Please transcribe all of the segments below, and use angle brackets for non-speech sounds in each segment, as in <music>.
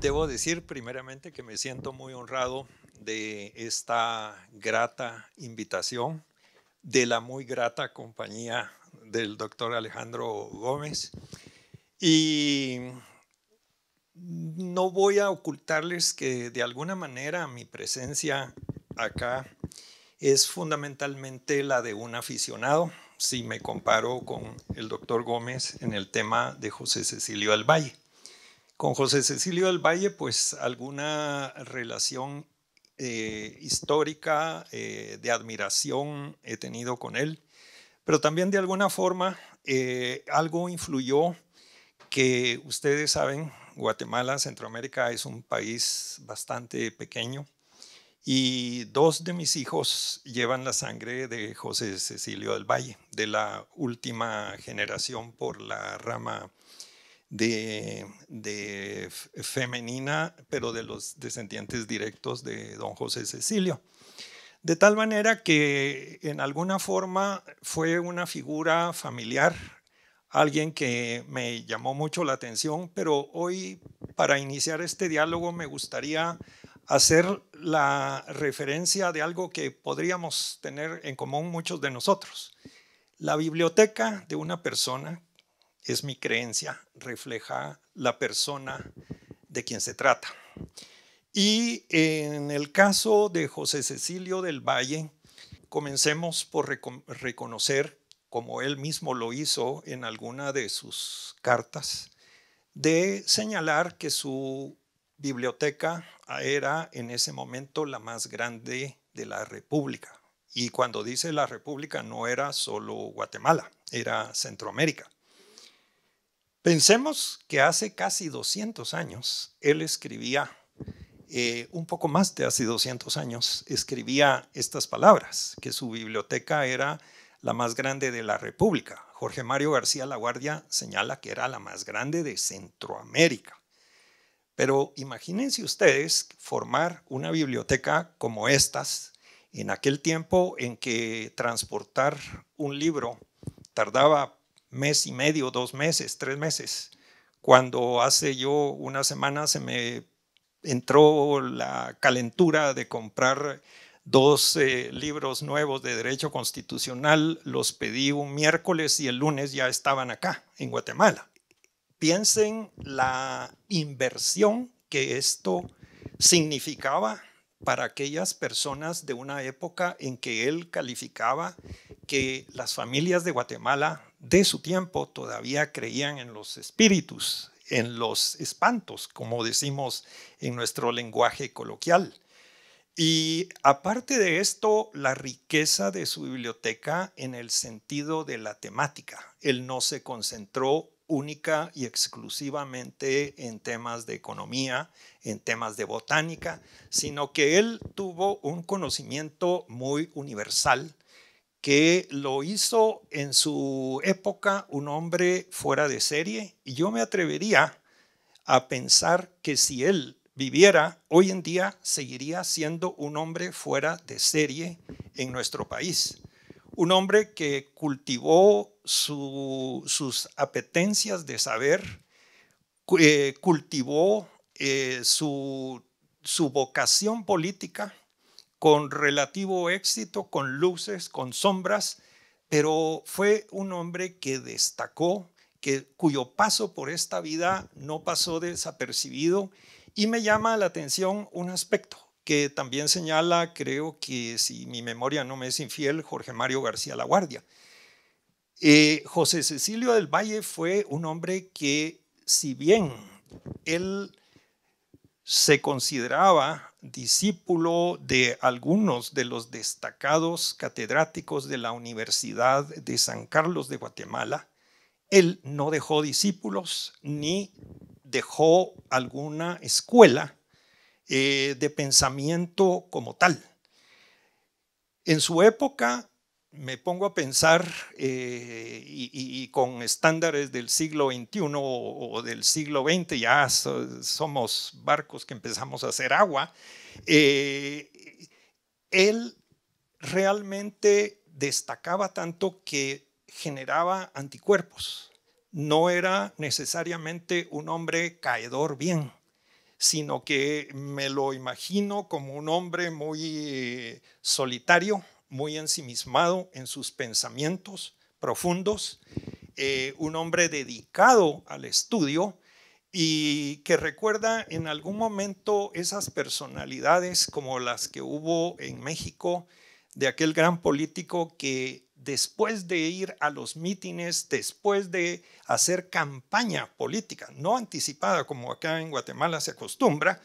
Debo decir primeramente que me siento muy honrado de esta grata invitación, de la muy grata compañía del doctor Alejandro Gómez. Y no voy a ocultarles que de alguna manera mi presencia acá es fundamentalmente la de un aficionado, si me comparo con el doctor Gómez en el tema de José Cecilio Alvalle. Con José Cecilio del Valle, pues alguna relación eh, histórica eh, de admiración he tenido con él, pero también de alguna forma eh, algo influyó que ustedes saben, Guatemala, Centroamérica es un país bastante pequeño y dos de mis hijos llevan la sangre de José Cecilio del Valle, de la última generación por la rama de, femenina, pero de los descendientes directos de don José Cecilio. De tal manera que en alguna forma fue una figura familiar, alguien que me llamó mucho la atención, pero hoy para iniciar este diálogo me gustaría hacer la referencia de algo que podríamos tener en común muchos de nosotros. La biblioteca de una persona es mi creencia, refleja la persona de quien se trata. Y en el caso de José Cecilio del Valle, comencemos por reconocer, como él mismo lo hizo en alguna de sus cartas, de señalar que su biblioteca era en ese momento la más grande de la República. Y cuando dice la República no era solo Guatemala, era Centroamérica. Pensemos que hace casi 200 años él escribía, eh, un poco más de hace 200 años, escribía estas palabras, que su biblioteca era la más grande de la República. Jorge Mario García La Guardia señala que era la más grande de Centroamérica. Pero imagínense ustedes formar una biblioteca como estas en aquel tiempo en que transportar un libro tardaba mes y medio, dos meses, tres meses, cuando hace yo una semana se me entró la calentura de comprar dos eh, libros nuevos de derecho constitucional, los pedí un miércoles y el lunes ya estaban acá, en Guatemala. Piensen la inversión que esto significaba para aquellas personas de una época en que él calificaba que las familias de Guatemala de su tiempo todavía creían en los espíritus, en los espantos, como decimos en nuestro lenguaje coloquial. Y aparte de esto, la riqueza de su biblioteca en el sentido de la temática. Él no se concentró única y exclusivamente en temas de economía, en temas de botánica, sino que él tuvo un conocimiento muy universal que lo hizo en su época un hombre fuera de serie y yo me atrevería a pensar que si él viviera hoy en día seguiría siendo un hombre fuera de serie en nuestro país un hombre que cultivó sus apetencias de saber, eh, cultivó eh, su, su vocación política con relativo éxito, con luces, con sombras, pero fue un hombre que destacó, que, cuyo paso por esta vida no pasó desapercibido y me llama la atención un aspecto que también señala, creo que si mi memoria no me es infiel, Jorge Mario García La Guardia. Eh, José Cecilio del Valle fue un hombre que, si bien él se consideraba discípulo de algunos de los destacados catedráticos de la Universidad de San Carlos de Guatemala, él no dejó discípulos ni dejó alguna escuela eh, de pensamiento como tal. En su época, me pongo a pensar, eh, y, con estándares del siglo XXI o, del siglo XX, ya somos barcos que empezamos a hacer agua, eh, él realmente destacaba tanto que generaba anticuerpos. No era necesariamente un hombre caedor bien sino que me lo imagino como un hombre muy eh, solitario, muy ensimismado en sus pensamientos profundos, eh, un hombre dedicado al estudio y que recuerda en algún momento esas personalidades como las que hubo en México de aquel gran político que después de ir a los mítines, después de hacer campaña política, no anticipada como acá en Guatemala se acostumbra,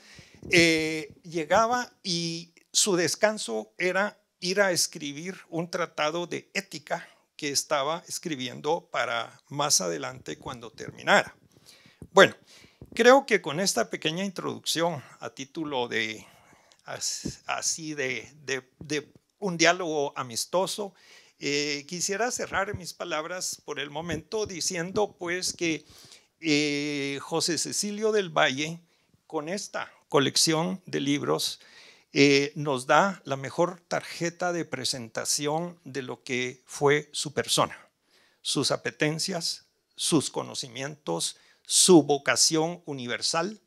eh, llegaba y su descanso era ir a escribir un tratado de ética que estaba escribiendo para más adelante cuando terminara. Bueno, creo que con esta pequeña introducción a título de así de un diálogo amistoso, eh, quisiera cerrar mis palabras por el momento diciendo pues que eh, José Cecilio del Valle, con esta colección de libros, eh, nos da la mejor tarjeta de presentación de lo que fue su persona, sus apetencias, sus conocimientos, su vocación universal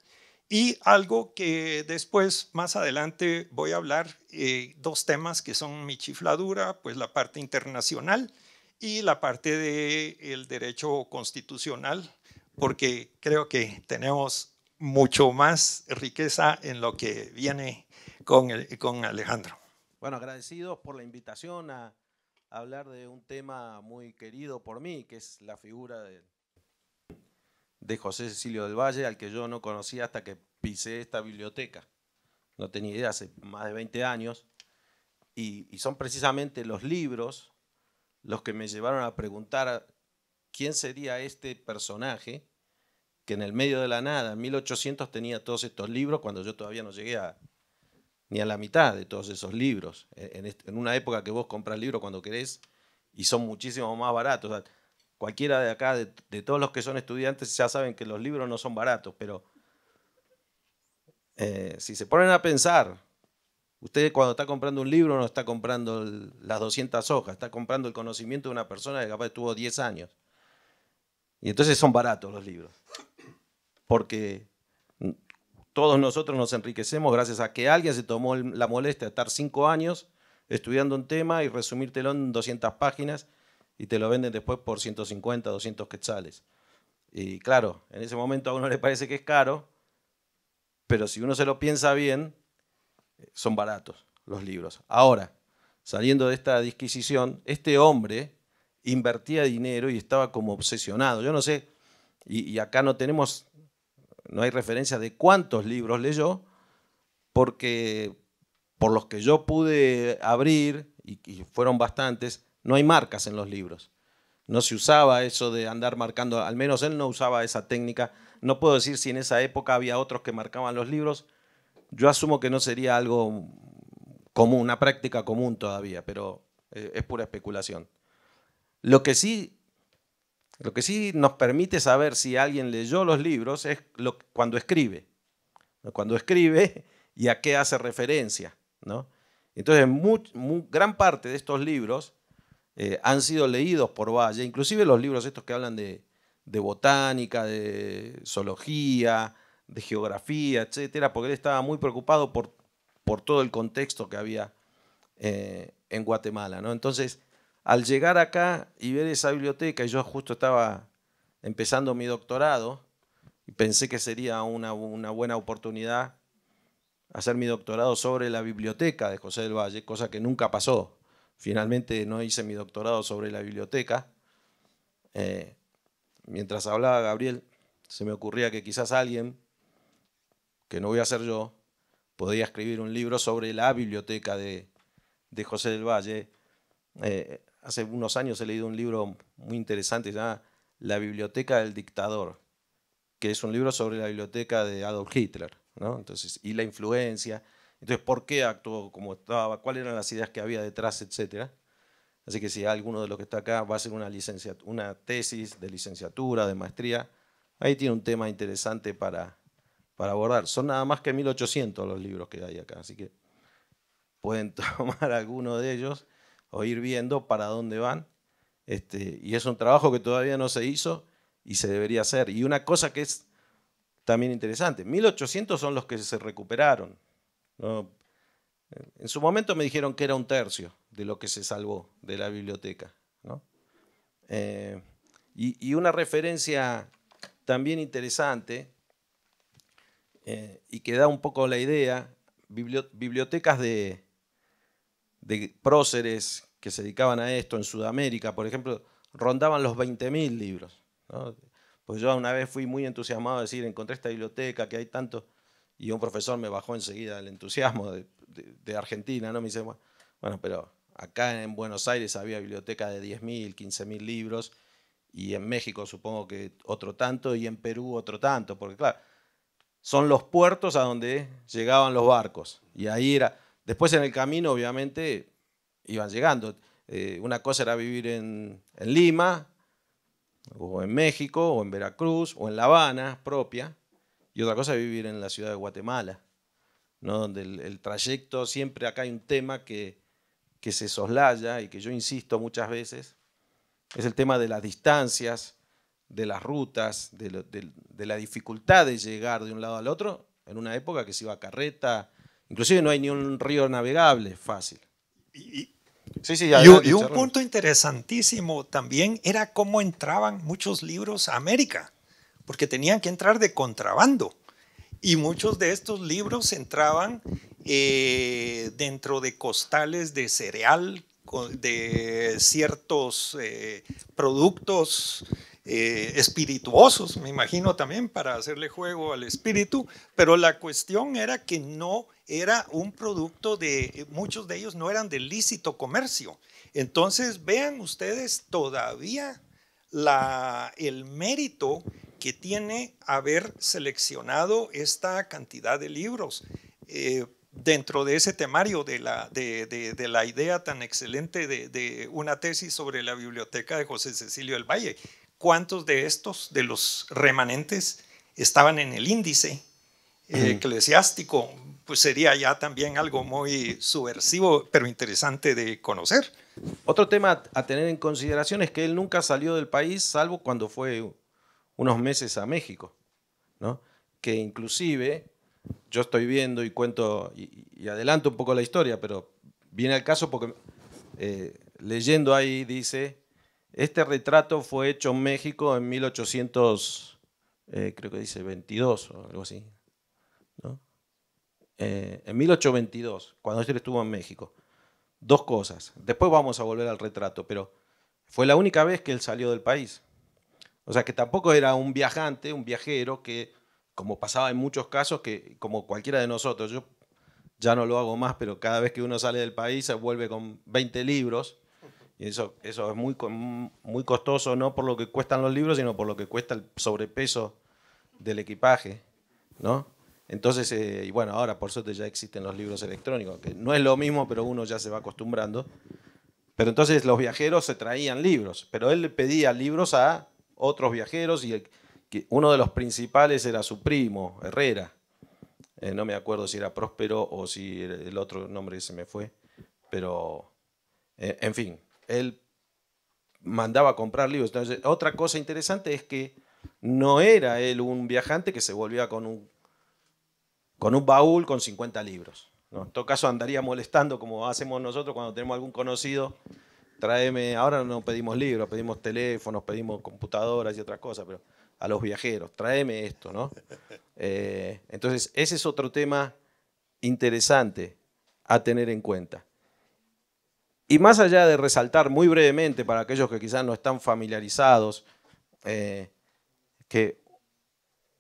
y algo que después, más adelante, voy a hablar, eh, dos temas que son mi chifladura, pues la parte internacional y la parte del derecho constitucional, porque creo que tenemos mucho más riqueza en lo que viene con, con Alejandro. Bueno, agradecidos por la invitación a hablar de un tema muy querido por mí, que es la figura del de José Cecilio del Valle, al que yo no conocía hasta que pisé esta biblioteca. No tenía idea, hace más de 20 años. Y, son precisamente los libros los que me llevaron a preguntar quién sería este personaje que en el medio de la nada, en 1800, tenía todos estos libros cuando yo todavía no llegué ni a la mitad de todos esos libros. E, en, una época que vos compras libros cuando querés y son muchísimo más baratos cualquiera de acá, de, todos los que son estudiantes, ya saben que los libros no son baratos, pero eh, si se ponen a pensar, usted cuando está comprando un libro no está comprando las 200 hojas, está comprando el conocimiento de una persona que capaz estuvo 10 años. Y entonces son baratos los libros, porque todos nosotros nos enriquecemos gracias a que alguien se tomó la molestia de estar 5 años estudiando un tema y resumírtelo en 200 páginas y te lo venden después por 150, 200 quetzales. Y claro, en ese momento a uno <laughs> le parece que es caro, pero si uno se lo piensa bien, eh, son baratos los libros. Ahora, saliendo de esta disquisición, este hombre invertía dinero y estaba como obsesionado. Yo no sé, y, acá no tenemos, no hay referencia de cuántos libros leyó, porque por los que yo pude abrir, y, y fueron bastantes, no hay marcas en los libros. No se usaba eso de andar marcando, al menos él no usaba esa técnica. No puedo decir si en esa época había otros que marcaban los libros. Yo asumo que no sería algo común, una práctica común todavía, pero eh, es pura especulación. Lo que sí, lo que sí nos permite saber si alguien leyó los libros es cuando escribe. Cuando escribe y a qué hace referencia. ¿no? Entonces, gran parte de estos libros eh, han sido leídos por Valle, inclusive los libros estos que hablan de, botánica, de zoología, de geografía, etcétera, porque él estaba muy preocupado por, por todo el contexto que había eh, en Guatemala. ¿no? Entonces, al llegar acá y ver esa biblioteca, y yo justo estaba empezando mi doctorado, y pensé que sería una, una buena oportunidad hacer mi doctorado sobre la biblioteca de José del Valle, cosa que nunca pasó. Finalmente no hice mi doctorado sobre la biblioteca. Eh, mientras hablaba Gabriel, se me ocurría que quizás alguien, que no voy a ser yo, podría escribir un libro sobre la biblioteca de, José del Valle. Eh, hace unos años he leído un libro muy interesante La biblioteca del dictador, que es un libro sobre la biblioteca de Adolf Hitler, Entonces, y la influencia. Entonces, ¿por qué actuó como estaba? ¿Cuáles eran las ideas que había detrás, etcétera? Así que si alguno de los que está acá va a hacer una, una tesis de licenciatura, de maestría, ahí tiene un tema interesante para, para abordar. Son nada más que 1800 los libros que hay acá, así que pueden <laughs> tomar alguno de ellos o ir viendo para dónde van. Este, y es un trabajo que todavía no se hizo y se debería hacer. Y una cosa que es también interesante, 1800 son los que se recuperaron en su momento me dijeron que era un tercio de lo que se salvó de la biblioteca. Eh, y, una referencia también interesante eh, y que da un poco la idea, bibliotecas de, próceres que se dedicaban a esto en Sudamérica, por ejemplo, rondaban los 20.000 libros. Pues yo una vez fui muy entusiasmado de decir, encontré esta biblioteca, que hay tantos y un profesor me bajó enseguida el entusiasmo de, Argentina, ¿no? Me dice, bueno, pero acá en Buenos Aires había biblioteca de 10.000, 15.000 libros, y en México supongo que otro tanto, y en Perú otro tanto, porque claro, son los puertos a donde llegaban los barcos, y ahí era, después en el camino obviamente iban llegando. Eh, una cosa era vivir en Lima, o en México, o en Veracruz, o en La Habana propia, y otra cosa es vivir en la ciudad de Guatemala, donde el, trayecto siempre acá hay un tema que, que se soslaya y que yo insisto muchas veces, es el tema de las distancias, de las rutas, de, la dificultad de llegar de un lado al otro, en una época que se iba carreta, inclusive no hay ni un río navegable fácil. Y, un punto interesantísimo también era cómo entraban muchos libros a América porque tenían que entrar de contrabando. Y muchos de estos libros entraban eh, dentro de costales de cereal, de ciertos eh, productos eh, espirituosos, me imagino también, para hacerle juego al espíritu, pero la cuestión era que no era un producto de, muchos de ellos no eran de lícito comercio. Entonces vean ustedes todavía el mérito que tiene haber seleccionado esta cantidad de libros eh, dentro de ese temario de la, de, la idea tan excelente de, una tesis sobre la biblioteca de José Cecilio del Valle. ¿Cuántos de estos, de los remanentes, estaban en el índice eh, eclesiástico? Pues sería ya también algo muy subversivo, pero interesante de conocer. Otro tema a tener en consideración es que él nunca salió del país, salvo cuando fue unos meses a México, ¿no? que inclusive yo estoy viendo y cuento y, adelanto un poco la historia, pero viene al caso porque eh, leyendo ahí dice, este retrato fue hecho en México en 1800, eh, creo que dice 22 o algo así, eh, en 1822, cuando él estuvo en México. Dos cosas. Después vamos a volver al retrato, pero fue la única vez que él salió del país. O sea, que tampoco era un viajante, un viajero, que como pasaba en muchos casos, que como cualquiera de nosotros, yo ya no lo hago más, pero cada vez que uno sale del país se vuelve con 20 libros. Y eso, eso es muy, muy costoso, no por lo que cuestan los libros, sino por lo que cuesta el sobrepeso del equipaje, ¿no? Entonces, eh, y bueno, ahora por suerte ya existen los libros electrónicos, que no es lo mismo, pero uno ya se va acostumbrando. Pero entonces los viajeros se traían libros, pero él le pedía libros a otros viajeros y uno de los principales era su primo, Herrera. Eh, no me acuerdo si era Próspero o si el otro nombre se me fue, pero eh, en fin, él mandaba a comprar libros. Entonces, otra cosa interesante es que no era él un viajante que se volvía con un, con un baúl con 50 libros. En todo caso, andaría molestando como hacemos nosotros cuando tenemos algún conocido traeme, ahora no pedimos libros, pedimos teléfonos, pedimos computadoras y otras cosas, pero a los viajeros, tráeme esto, ¿no? <laughs> Eh, entonces, ese es otro tema interesante a tener en cuenta. Y más allá de resaltar muy brevemente para aquellos que quizás no están familiarizados, eh, que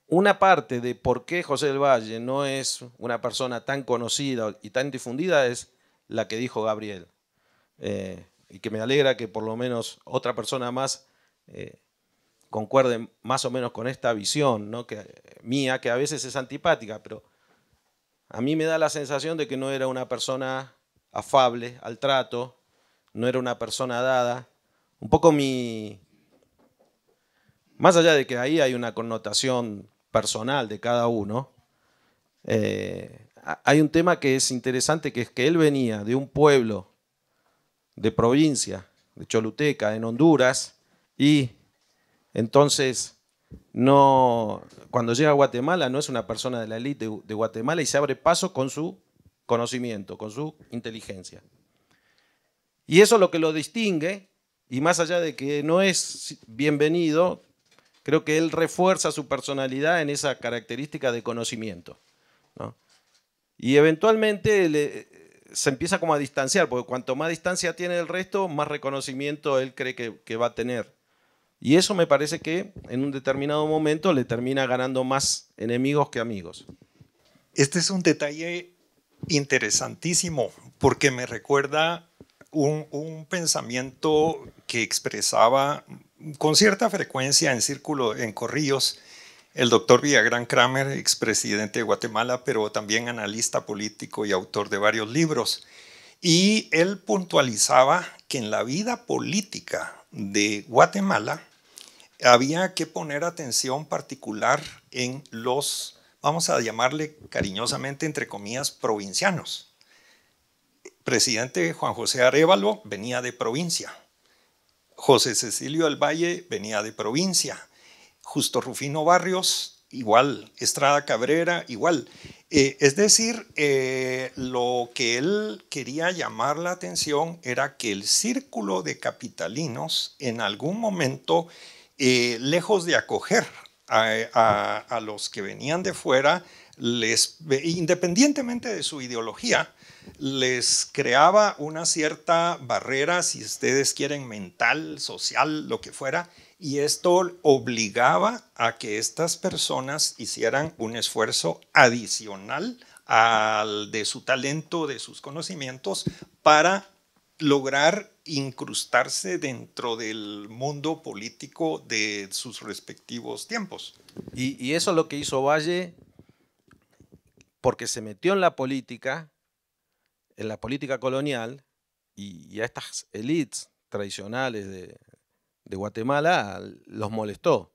una parte de por qué José del Valle no es una persona tan conocida y tan difundida es la que dijo Gabriel. Eh, y que me alegra que por lo menos otra persona más eh, concuerde más o menos con esta visión ¿no? que, mía, que a veces es antipática, pero a mí me da la sensación de que no era una persona afable al trato, no era una persona dada. Un poco mi... Más allá de que ahí hay una connotación personal de cada uno, eh, hay un tema que es interesante, que es que él venía de un pueblo de provincia, de Choluteca, en Honduras, y entonces no, cuando llega a Guatemala no es una persona de la élite de, Guatemala y se abre paso con su conocimiento, con su inteligencia. Y eso es lo que lo distingue, y más allá de que no es bienvenido, creo que él refuerza su personalidad en esa característica de conocimiento. Y eventualmente se empieza como a distanciar, porque cuanto más distancia tiene el resto, más reconocimiento él cree que, va a tener. Y eso me parece que en un determinado momento le termina ganando más enemigos que amigos. Este es un detalle interesantísimo porque me recuerda un, un pensamiento que expresaba con cierta frecuencia en círculo, en corrillos, el doctor Villagrán Kramer, expresidente de Guatemala, pero también analista político y autor de varios libros. Y él puntualizaba que en la vida política de Guatemala había que poner atención particular en los, vamos a llamarle cariñosamente, entre comillas, provincianos. presidente Juan José Arevalo venía de provincia. José Cecilio del venía de provincia. Justo Rufino Barrios, igual, Estrada Cabrera, igual. Eh, es decir, eh, lo que él quería llamar la atención era que el círculo de capitalinos en algún momento, eh, lejos de acoger a, a, los que venían de fuera, les, independientemente de su ideología, les creaba una cierta barrera, si ustedes quieren, mental, social, lo que fuera, y esto obligaba a que estas personas hicieran un esfuerzo adicional al de su talento, de sus conocimientos, para lograr incrustarse dentro del mundo político de sus respectivos tiempos. Y, eso es lo que hizo Valle, porque se metió en la política, en la política colonial, y, y a estas élites tradicionales de, de Guatemala los molestó.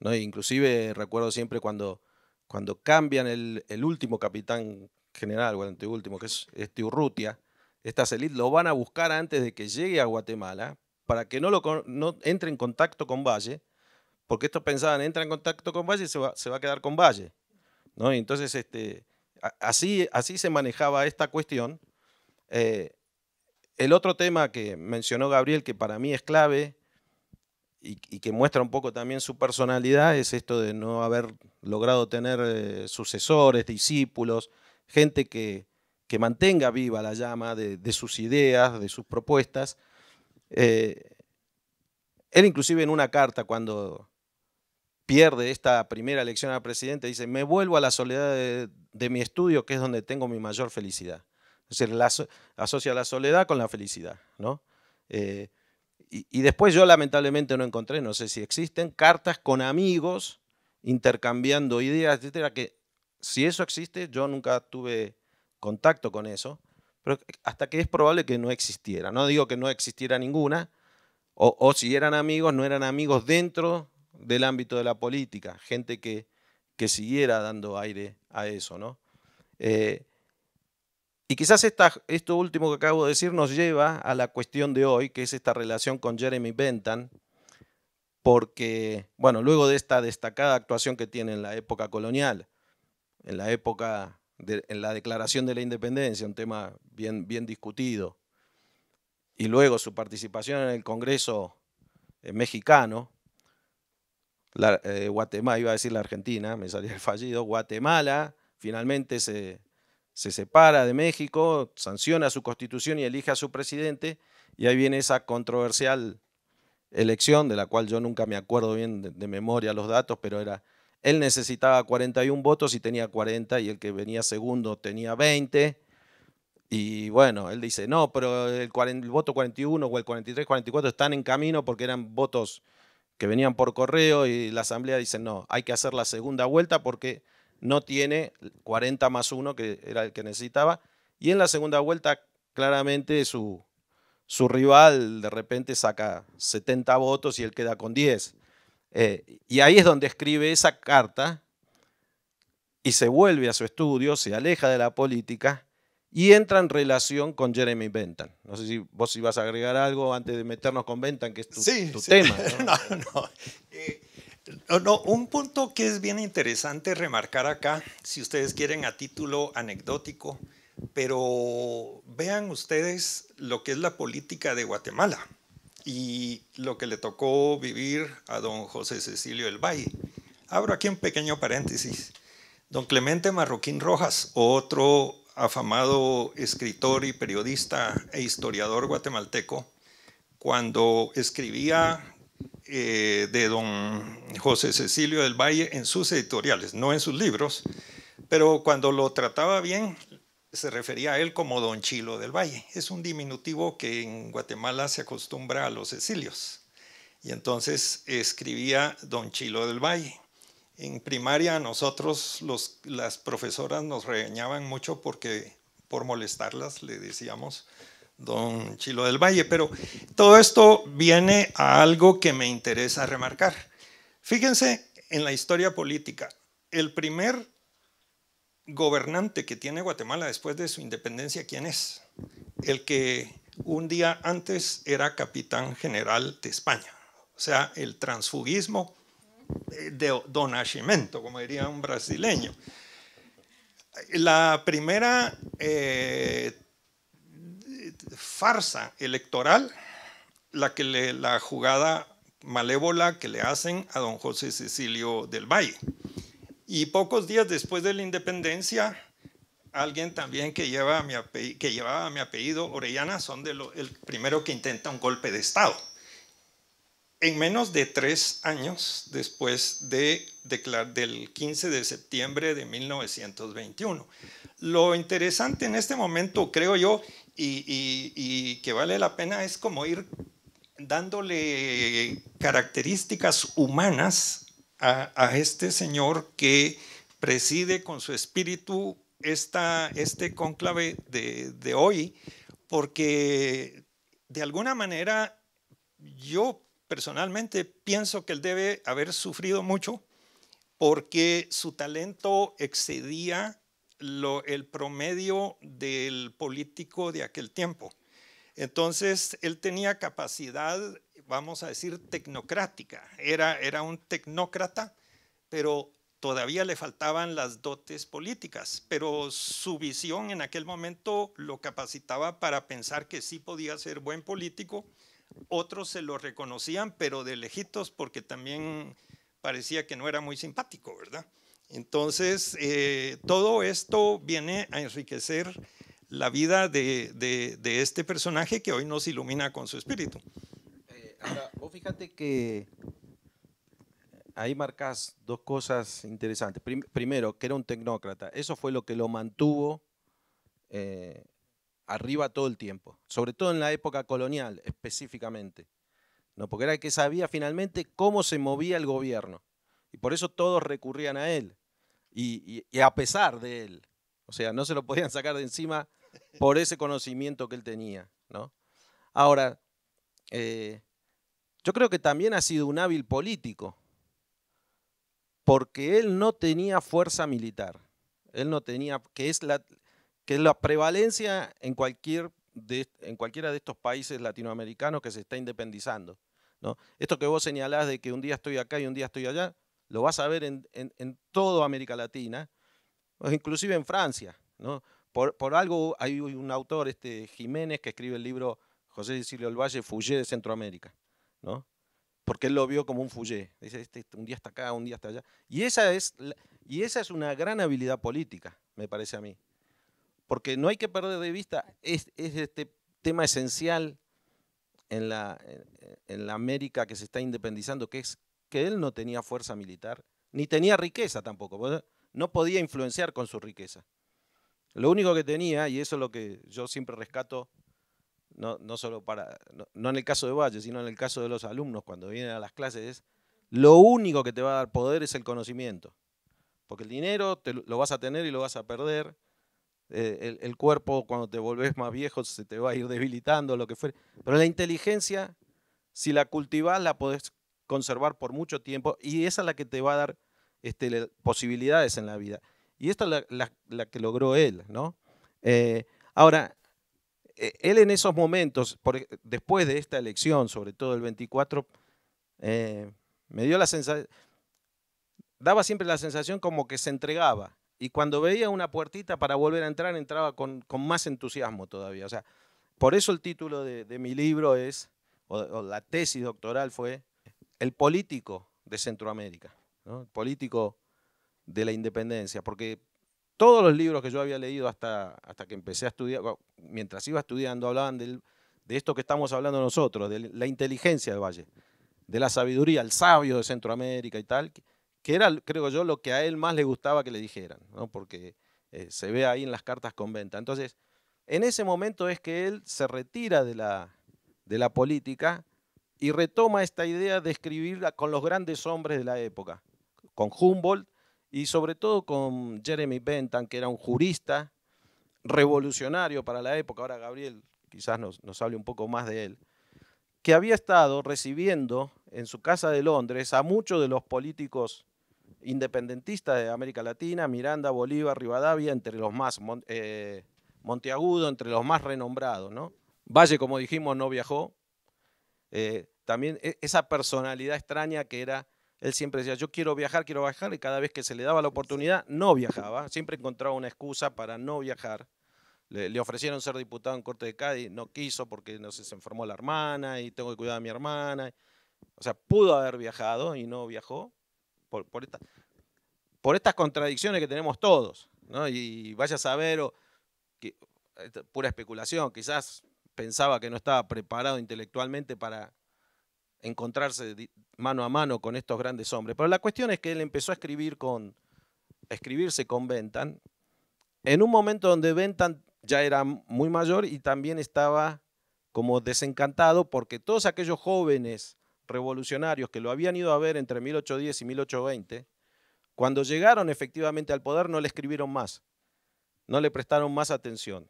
¿no? Inclusive recuerdo siempre cuando, cuando cambian el, último capitán general, o el anteúltimo, que es este Urrutia, estas élites lo van a buscar antes de que llegue a Guatemala para que no, lo, entre en contacto con Valle, porque estos pensaban, entra en contacto con Valle, se va, se va a quedar con Valle. ¿no? entonces, este, así, así se manejaba esta cuestión. Eh, el otro tema que mencionó Gabriel, que para mí es clave, y, que muestra un poco también su personalidad es esto de no haber logrado tener eh, sucesores, discípulos, gente que, que, mantenga viva la llama de, sus ideas, de sus propuestas. Eh, él inclusive en una carta cuando pierde esta primera elección a presidente, dice, me vuelvo a la soledad de, mi estudio, que es donde tengo mi mayor felicidad. Es decir, asocia la soledad con la felicidad, ¿no? Eh, y, después yo lamentablemente no encontré, no sé si existen, cartas con amigos intercambiando ideas, etcétera, que si eso existe, yo nunca tuve contacto con eso, pero hasta que es probable que no existiera. No digo que no existiera ninguna, o, si eran amigos, no eran amigos dentro del ámbito de la política, gente que, que siguiera dando aire a eso, ¿no? Eh, y quizás esto último que acabo de decir nos lleva a la cuestión de hoy, que es esta relación con Jeremy Bentham, porque, bueno, luego de esta destacada actuación que tiene en la época colonial, en la época, en la declaración de la independencia, un tema bien, bien discutido, y luego su participación en el Congreso eh, mexicano, eh, Guatemala, iba a decir la Argentina, me salía el fallido, Guatemala finalmente se, se separa de México, sanciona su constitución y elige a su presidente, y ahí viene esa controversial elección, de la cual yo nunca me acuerdo bien de, memoria los datos, pero era, él necesitaba 41 votos y tenía 40, y el que venía segundo tenía 20, y bueno, él dice, no, pero el, el voto 41 o el 43, 44 están en camino porque eran votos que venían por correo y la asamblea dice, no, hay que hacer la segunda vuelta porque no tiene 40 más 1, que era el que necesitaba. Y en la segunda vuelta, claramente su, su rival de repente saca 70 votos y él queda con 10. Eh, y ahí es donde escribe esa carta y se vuelve a su estudio, se aleja de la política y entra en relación con Jeremy Bentham. No sé si vos ibas a agregar algo antes de meternos con Bentham, que es tu, sí, sí. tema. <laughs> Eh, un punto que es bien interesante remarcar acá, si ustedes quieren a título anecdótico, pero vean ustedes lo que es la política de Guatemala y lo que le tocó vivir a don José Cecilio del Valle. Abro aquí un pequeño paréntesis. Don Clemente Marroquín Rojas, otro afamado escritor y periodista e historiador guatemalteco, cuando escribía eh, de don José Cecilio del Valle en sus editoriales, no en sus libros, pero cuando lo trataba bien se refería a él como don Chilo del Valle. Es un diminutivo que en Guatemala se acostumbra a los Cecilios. Y entonces escribía don Chilo del Valle. En primaria nosotros las profesoras nos regañaban mucho porque por molestarlas le decíamos don Chilo del Valle, pero todo esto viene a algo que me interesa remarcar. Fíjense en la historia política, el primer gobernante que tiene Guatemala después de su independencia, ¿quién es? El que un día antes era capitán general de España. O sea, el transfugismo eh, de Don Nascimento, como diría un brasileño. La primera eh, farsa electoral la, que la jugada malévola que le hacen a don José Cecilio del Valle. Y pocos días después de la independencia, alguien también que, lleva mi que llevaba mi apellido Orellana son de lo, el primero que intenta un golpe de Estado. En menos de tres años después de, de, del 15 de septiembre de 1921. Lo interesante en este momento, creo yo, y, que vale la pena es como ir dándole características humanas a, este señor que preside con su espíritu esta, este cónclave de, de, hoy, porque de alguna manera yo personalmente pienso que él debe haber sufrido mucho porque su talento excedía el promedio del político de aquel tiempo. Entonces, él tenía capacidad, vamos a decir, tecnocrática. Era, era un tecnócrata, pero todavía le faltaban las dotes políticas, pero su visión en aquel momento lo capacitaba para pensar que sí podía ser buen político. Otros se lo reconocían, pero de lejitos, porque también parecía que no era muy simpático, ¿verdad? Entonces, eh, todo esto viene a enriquecer la vida de, este personaje que hoy nos ilumina con su espíritu. Eh, ahora, vos fíjate que ahí marcas dos cosas interesantes. primero, que era un tecnócrata. Eso fue lo que lo mantuvo eh, arriba todo el tiempo, sobre todo en la época colonial específicamente. ¿no? Porque era que sabía finalmente cómo se movía el gobierno. Y por eso todos recurrían a él y, a pesar de él. O sea, no se lo podían sacar de encima por ese conocimiento que él tenía. ¿no? Ahora, eh, yo creo que también ha sido un hábil político, porque él no tenía fuerza militar. Él no tenía, que es la, que es la prevalencia en, cualquier de, en cualquiera de estos países latinoamericanos que se está independizando. ¿no? Esto que vos señalás de que un día estoy acá y un día estoy allá, lo vas a ver en, toda América Latina, inclusive en Francia. ¿no? Por, algo hay un autor, este Jiménez, que escribe el libro José Cecilio del Valle, de Centroamérica, ¿no? porque él lo vio como un Fugé. Dice, este, este, un día está acá, un día está allá. Y esa, es, y esa es una gran habilidad política, me parece a mí. Porque no hay que perder de vista, es, este tema esencial en la, en la América que se está independizando, que es que él no tenía fuerza militar, ni tenía riqueza tampoco, no podía influenciar con su riqueza. Lo único que tenía, y eso es lo que yo siempre rescato, no, solo para, no, en el caso de Valle, sino en el caso de los alumnos cuando vienen a las clases, es lo único que te va a dar poder es el conocimiento. Porque el dinero lo vas a tener y lo vas a perder. Eh, el, el, cuerpo cuando te volvés más viejo se te va a ir debilitando, lo que fuere. Pero la inteligencia, si la cultivás, la podés conservar por mucho tiempo y esa es la que te va a dar este, posibilidades en la vida. Y esta es la, que logró él, ¿no? Eh, ahora, eh, él en esos momentos, e, después de esta elección, sobre todo el 24, eh, me dio la sensación, daba siempre la sensación como que se entregaba. Y cuando veía una puertita para volver a entrar, entraba con, más entusiasmo todavía. O sea, por eso el título de, mi libro es, o, la tesis doctoral fue, el político de Centroamérica, el político de la independencia, porque todos los libros que yo había leído hasta, hasta que empecé a estudiar, mientras iba estudiando, hablaban de esto que estamos hablando nosotros, de la inteligencia del Valle, de la sabiduría, el sabio de Centroamérica y tal, que era, creo yo, lo que a él más le gustaba que le dijeran, ¿no? porque eh, se ve ahí en las cartas con venta. Entonces, en ese momento es que él se retira de la, de la política y retoma esta idea de escribirla con los grandes hombres de la época, con Humboldt y sobre todo con Jeremy Bentham, que era un jurista revolucionario para la época, ahora Gabriel quizás nos, hable un poco más de él, que había estado recibiendo en su casa de Londres a muchos de los políticos independentistas de América Latina, Miranda, Bolívar, Rivadavia, entre los más, eh, Monteagudo, entre los más renombrados. ¿no? Valle, como dijimos, no viajó. Eh, también e, esa personalidad extraña que era, él siempre decía, yo quiero viajar, quiero viajar, y cada vez que se le daba la oportunidad, no viajaba, siempre encontraba una excusa para no viajar. Le, ofrecieron ser diputado en Corte de Cádiz, no quiso porque no se enfermó la hermana y tengo que cuidar a mi hermana. O sea, pudo haber viajado y no viajó por, por, estas contradicciones que tenemos todos. ¿no? Y, vaya a saber, eh, pura especulación, quizás pensaba que no estaba preparado intelectualmente para encontrarse mano a mano con estos grandes hombres. Pero la cuestión es que él empezó a escribir con, escribirse con Bentham, en un momento donde Bentham ya era muy mayor y también estaba como desencantado porque todos aquellos jóvenes revolucionarios que lo habían ido a ver entre 1810 y 1820, cuando llegaron efectivamente al poder no le escribieron más, no le prestaron más atención.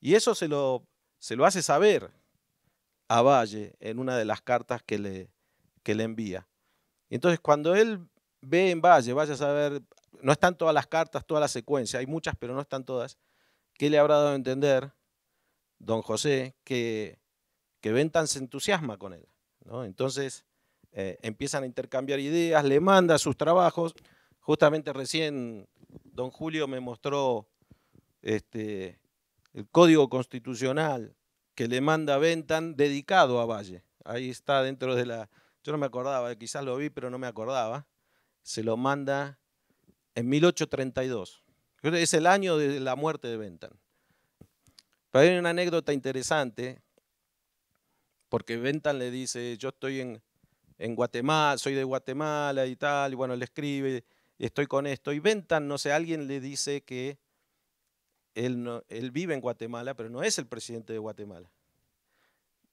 Y eso se lo, se lo hace saber a Valle en una de las cartas que le, que le envía. Entonces, cuando él ve en Valle, vaya a saber, no están todas las cartas, toda la secuencia, hay muchas, pero no están todas, ¿qué le habrá dado a entender don José que, que Ventan se entusiasma con él? Entonces, eh, empiezan a intercambiar ideas, le manda sus trabajos. Justamente recién don Julio me mostró este, el código constitucional que le manda a Bentan dedicado a Valle. Ahí está dentro de la... Yo no me acordaba, quizás lo vi, pero no me acordaba. Se lo manda en 1832. Es el año de la muerte de Ventan Pero hay una anécdota interesante, porque Ventan le dice, yo estoy en, en Guatemala, soy de Guatemala y tal, y bueno, le escribe, estoy con esto. Y Ventan no sé, alguien le dice que él, vive en Guatemala, pero no es el presidente de Guatemala.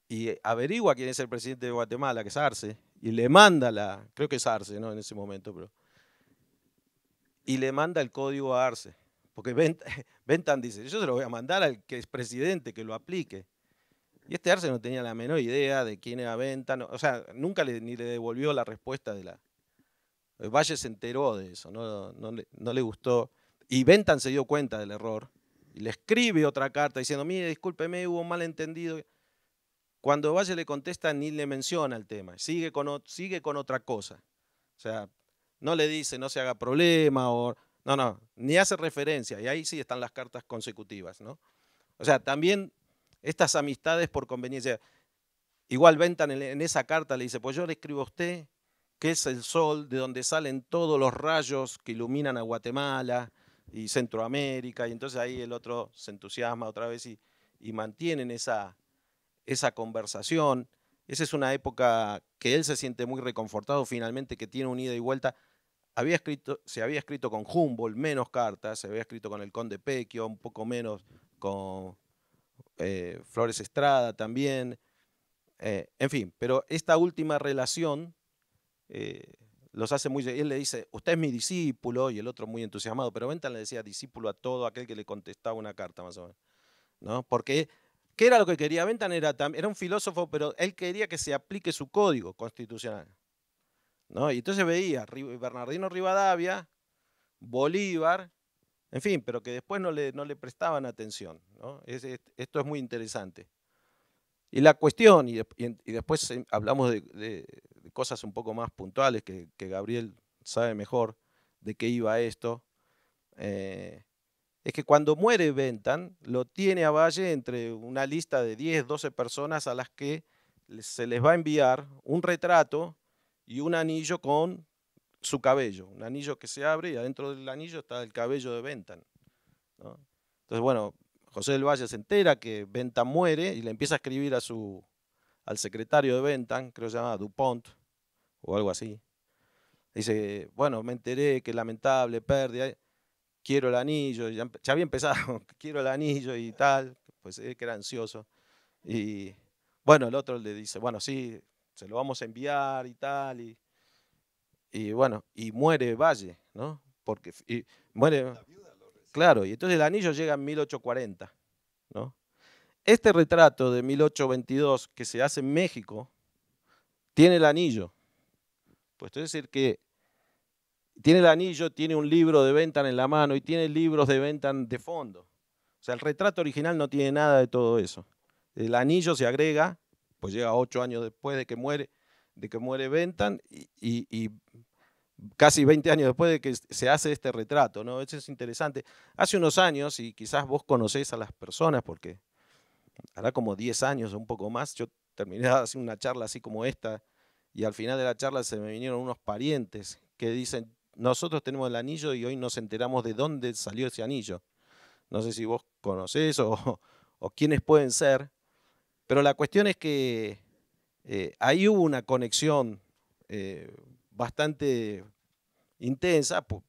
Y eh, averigua quién es el presidente de Guatemala, que es Arce, y le manda la, creo que es Arce, ¿no? En ese momento, pero. Y le manda el código a Arce. Porque <laughs> Bentham dice, yo se lo voy a mandar al que es presidente, que lo aplique. Y este Arce no tenía la menor idea de quién era Bentham. o sea, nunca ni le devolvió la respuesta de la... Valle se enteró de eso, no, le, gustó. Y Bentham se dio cuenta del error le escribe otra carta diciendo, mire, discúlpeme, hubo un malentendido. Cuando Valle le contesta, ni le menciona el tema, sigue con, sigue con otra cosa. O sea, no le dice, no se haga problema, o, no, no, ni hace referencia, y ahí sí están las cartas consecutivas, ¿no? O sea, también estas amistades por conveniencia. Igual Ventan en esa carta le dice, pues yo le escribo a usted que es el sol de donde salen todos los rayos que iluminan a Guatemala, y Centroamérica, y entonces ahí el otro se entusiasma otra vez y, mantienen esa, esa conversación. Esa es una época que él se siente muy reconfortado finalmente, que tiene un ida y vuelta. Había escrito, se había escrito con Humboldt menos cartas, se había escrito con el Conde Pequio, un poco menos con eh, Flores Estrada también. Eh, en fin, pero esta última relación eh, los hace muy... él le dice, usted es mi discípulo, y el otro muy entusiasmado, pero Ventan le decía discípulo a todo aquel que le contestaba una carta, más o menos. ¿No? Porque, ¿qué era lo que quería? Bentham era, era un filósofo, pero él quería que se aplique su código constitucional. ¿No? Y entonces veía Bernardino Rivadavia, Bolívar, en fin, pero que después no le, no le prestaban atención. ¿no? esto es muy interesante. Y la cuestión, y, después eh, hablamos de, cosas un poco más puntuales que, Gabriel sabe mejor de qué iba esto, eh, es que cuando muere Bentham, lo tiene a Valle entre una lista de 10, 12 personas a las que se les va a enviar un retrato y un anillo con su cabello, un anillo que se abre y adentro del anillo está el cabello de Bentham. Entonces, bueno, José del Valle se entera que Bentham muere y le empieza a escribir a su, al secretario de Bentham, creo que se llama Dupont, o algo así. Dice, bueno, me enteré, que lamentable, pérdida, eh, quiero el anillo, ya, había empezado, <laughs> quiero el anillo y tal, pues eh, que era ansioso. Y bueno, el otro le dice, bueno, sí, se lo vamos a enviar y tal, y, bueno, y muere Valle, ¿no? Porque muere... Claro, y entonces el anillo llega en 1840, ¿no? Este retrato de 1822 que se hace en México tiene el anillo, pues Es decir, que tiene el anillo, tiene un libro de Ventan en la mano y tiene libros de Ventan de fondo. O sea, el retrato original no tiene nada de todo eso. El anillo se agrega, pues llega ocho años después de que muere, de que muere Ventan y, casi 20 años después de que se hace este retrato, ¿no? Eso es interesante. Hace unos años, y quizás vos conocés a las personas, porque hará como 10 años o un poco más, yo terminé haciendo una charla así como esta y al final de la charla se me vinieron unos parientes que dicen, nosotros tenemos el anillo y hoy nos enteramos de dónde salió ese anillo. No sé si vos conocés o, <laughs> quiénes pueden ser, pero la cuestión es que eh, ahí hubo una conexión eh, bastante intensa por,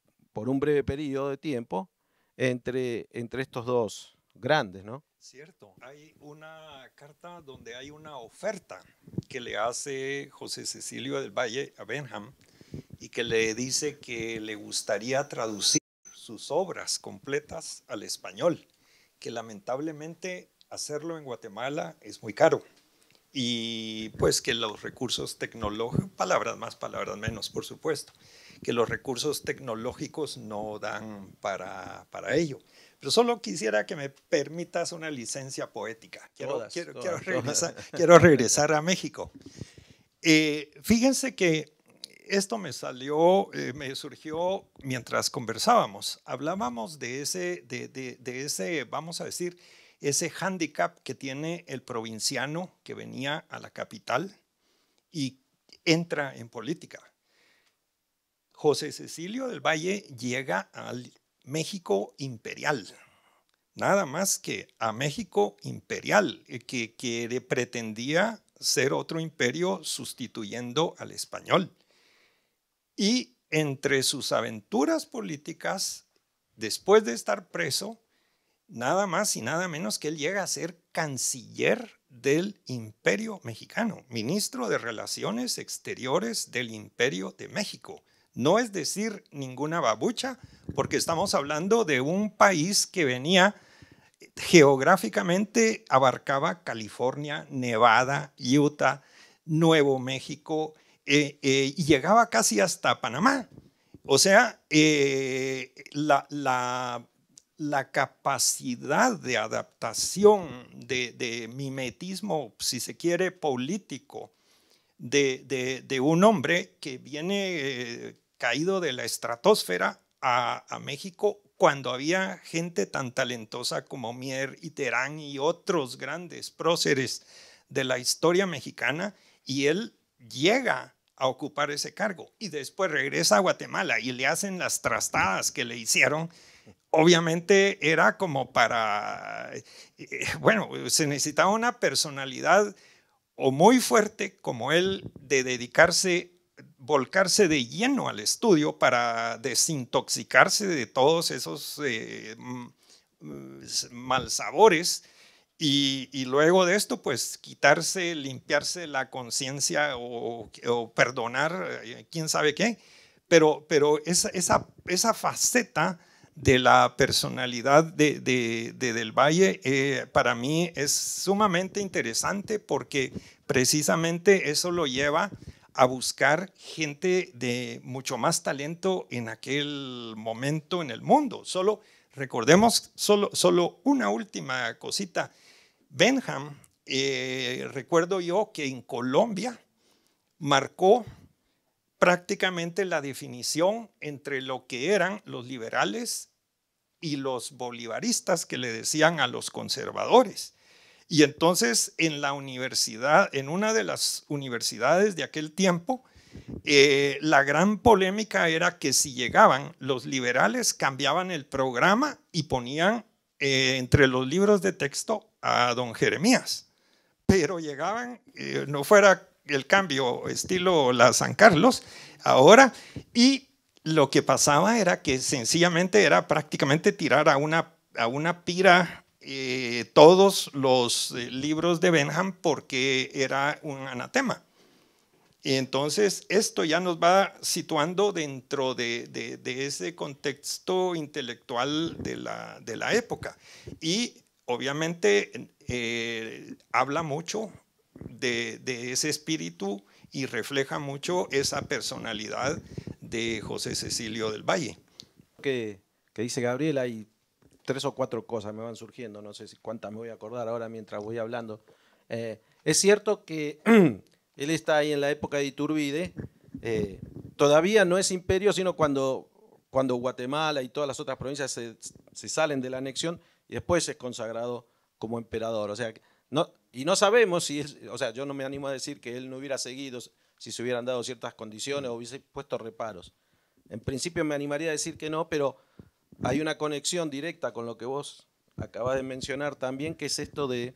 un breve periodo de tiempo entre, entre estos dos grandes, ¿no? Cierto, hay una carta donde hay una oferta que le hace José Cecilio del Valle a Benham y que le dice que le gustaría traducir sus obras completas al español, que lamentablemente hacerlo en Guatemala es muy caro y pues que los recursos tecnológicos, palabras más, palabras menos, por supuesto, que los recursos tecnológicos no dan para, para ello solo quisiera que me permitas una licencia poética. Quiero, regresar, a México. Eh, fíjense que esto me salió, eh, me surgió mientras conversábamos. Hablábamos de ese, de, de ese, vamos a decir, ese hándicap que tiene el provinciano que venía a la capital y entra en política. José Cecilio del Valle llega al México imperial. Nada más que a México imperial, eh, que, pretendía ser otro imperio sustituyendo al español. Y entre sus aventuras políticas, después de estar preso, nada más y nada menos que él llega a ser canciller del imperio mexicano, ministro de Relaciones Exteriores del imperio de México. No es decir ninguna babucha, porque estamos hablando de un país que venía geográficamente, abarcaba California, Nevada, Utah, Nuevo México, eh, eh, y llegaba casi hasta Panamá. O sea, eh, la, capacidad de adaptación, de, mimetismo, si se quiere, político, de un hombre que viene caído de la estratosfera a, a México cuando había gente tan talentosa como Mier y Terán y otros grandes próceres de la historia mexicana y él llega a ocupar ese cargo y después regresa a Guatemala y le hacen las trastadas que le hicieron. Obviamente era como para, eh, eh, bueno, se necesitaba una personalidad o muy fuerte como él de dedicarse volcarse de lleno al estudio para desintoxicarse de todos esos eh, mm, malsabores y, luego de esto, pues quitarse, limpiarse la conciencia o, perdonar, eh, quién sabe qué, pero, esa, faceta de la personalidad de, Del Valle eh, para mí es sumamente interesante porque precisamente eso lo lleva a buscar gente de mucho más talento en aquel momento en el mundo. Solo recordemos, solo, solo una última cosita. Benham, eh, recuerdo yo que en Colombia marcó prácticamente la definición entre lo que eran los liberales y los bolivaristas que le decían a los conservadores. Y entonces en la universidad, en una de las universidades de aquel tiempo, eh, la gran polémica era que si llegaban los liberales cambiaban el programa y ponían eh, entre los libros de texto a don Jeremías. Pero llegaban, eh, no fuera el cambio estilo la San Carlos ahora, y lo que pasaba era que sencillamente era prácticamente tirar a una, a una pira eh, todos los eh, libros de Benjam porque era un anatema. Y entonces esto ya nos va situando dentro de, de, ese contexto intelectual de la, de la época. Y obviamente eh, habla mucho de, ese espíritu y refleja mucho esa personalidad de José Cecilio del Valle. Que, dice Gabriela y tres o cuatro cosas me van surgiendo, no sé si cuántas me voy a acordar ahora mientras voy hablando. Eh, es cierto que <clears throat> él está ahí en la época de Iturbide, eh, todavía no es imperio, sino cuando, cuando Guatemala y todas las otras provincias se, salen de la anexión y después es consagrado como emperador. O sea, no, y no sabemos si, es, o sea, yo no me animo a decir que él no hubiera seguido si se hubieran dado ciertas condiciones o hubiese puesto reparos. En principio me animaría a decir que no, pero hay una conexión directa con lo que vos acabas de mencionar también, que es esto de,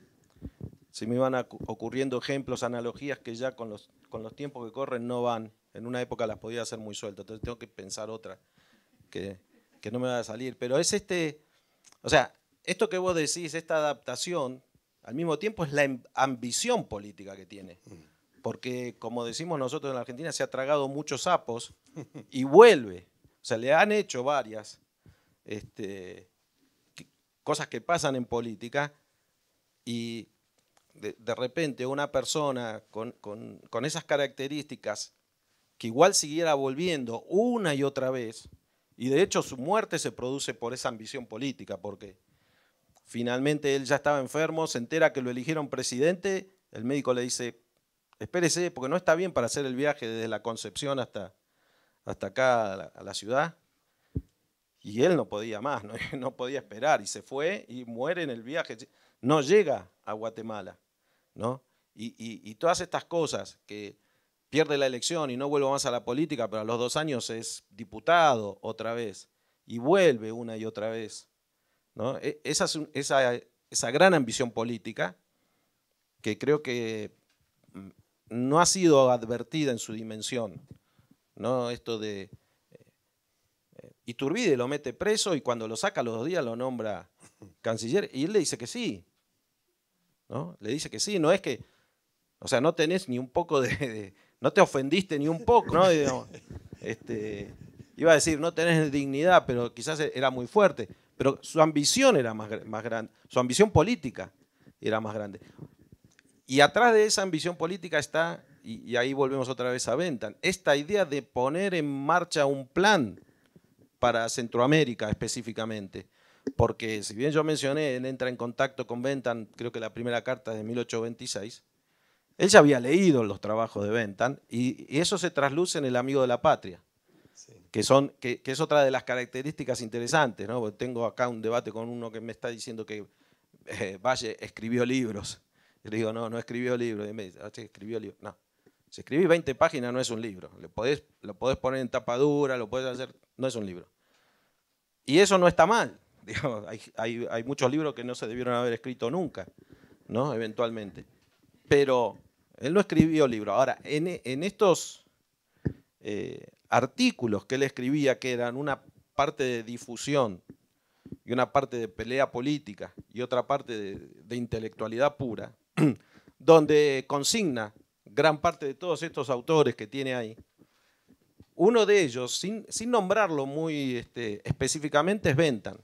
si me van ocurriendo ejemplos, analogías que ya con los, con los tiempos que corren no van. En una época las podía hacer muy sueltas, entonces tengo que pensar otra que, que no me va a salir. Pero es este, o sea, esto que vos decís, esta adaptación, al mismo tiempo es la ambición política que tiene. Porque, como decimos nosotros en la Argentina, se ha tragado muchos sapos y vuelve. O sea, le han hecho varias este, cosas que pasan en política y de, repente una persona con, esas características que igual siguiera volviendo una y otra vez, y de hecho su muerte se produce por esa ambición política, porque finalmente él ya estaba enfermo, se entera que lo eligieron presidente, el médico le dice, espérese, porque no está bien para hacer el viaje desde la Concepción hasta, hasta acá a la ciudad, y él no podía más, <laughs> no, podía esperar y se fue y muere en el viaje. No llega a Guatemala, ¿no? Y, todas estas cosas que pierde la elección y no vuelve más a la política, pero a los dos años es diputado otra vez y vuelve una y otra vez, ¿no? E, esa, esa gran ambición política que creo que mm, no ha sido advertida en su dimensión, ¿no? Esto de Iturbide lo mete preso y cuando lo saca los dos días lo nombra <laughs> canciller y él le dice que sí. ¿No? Le dice que sí, no es que, o sea, no tenés ni un poco de, no te ofendiste ni un poco, <laughs> este, iba a decir, no tenés dignidad, pero quizás era muy fuerte, pero su ambición era más, más grande, su ambición política era más grande. Y atrás de esa ambición política está, y, ahí volvemos otra vez a ventan esta idea de poner en marcha un plan para Centroamérica específicamente. Porque si bien yo mencioné, él entra en contacto con Bentham, creo que la primera carta es de 1826, él ya había leído los trabajos de Bentham y, eso se trasluce en El Amigo de la Patria, que, son, que, es otra de las características interesantes. ¿no? tengo acá un debate con uno que me está diciendo que eh, Valle escribió libros. Y le digo, no, no escribió libros. Y me dice, ah, escribió libros. No, si escribís 20 páginas no es un libro. Le podés, lo podés poner en tapa dura, lo podés hacer no es un libro. Y eso no está mal. <laughs> hay, muchos libros que no se debieron haber escrito nunca, ¿no? Eventualmente. Pero él no escribió libros. Ahora, en, estos eh, artículos que él escribía, que eran una parte de difusión y una parte de pelea política y otra parte de intelectualidad pura, <clears throat> donde consigna gran parte de todos estos autores que tiene ahí, uno de ellos, sin, nombrarlo muy este, específicamente, es Bentham.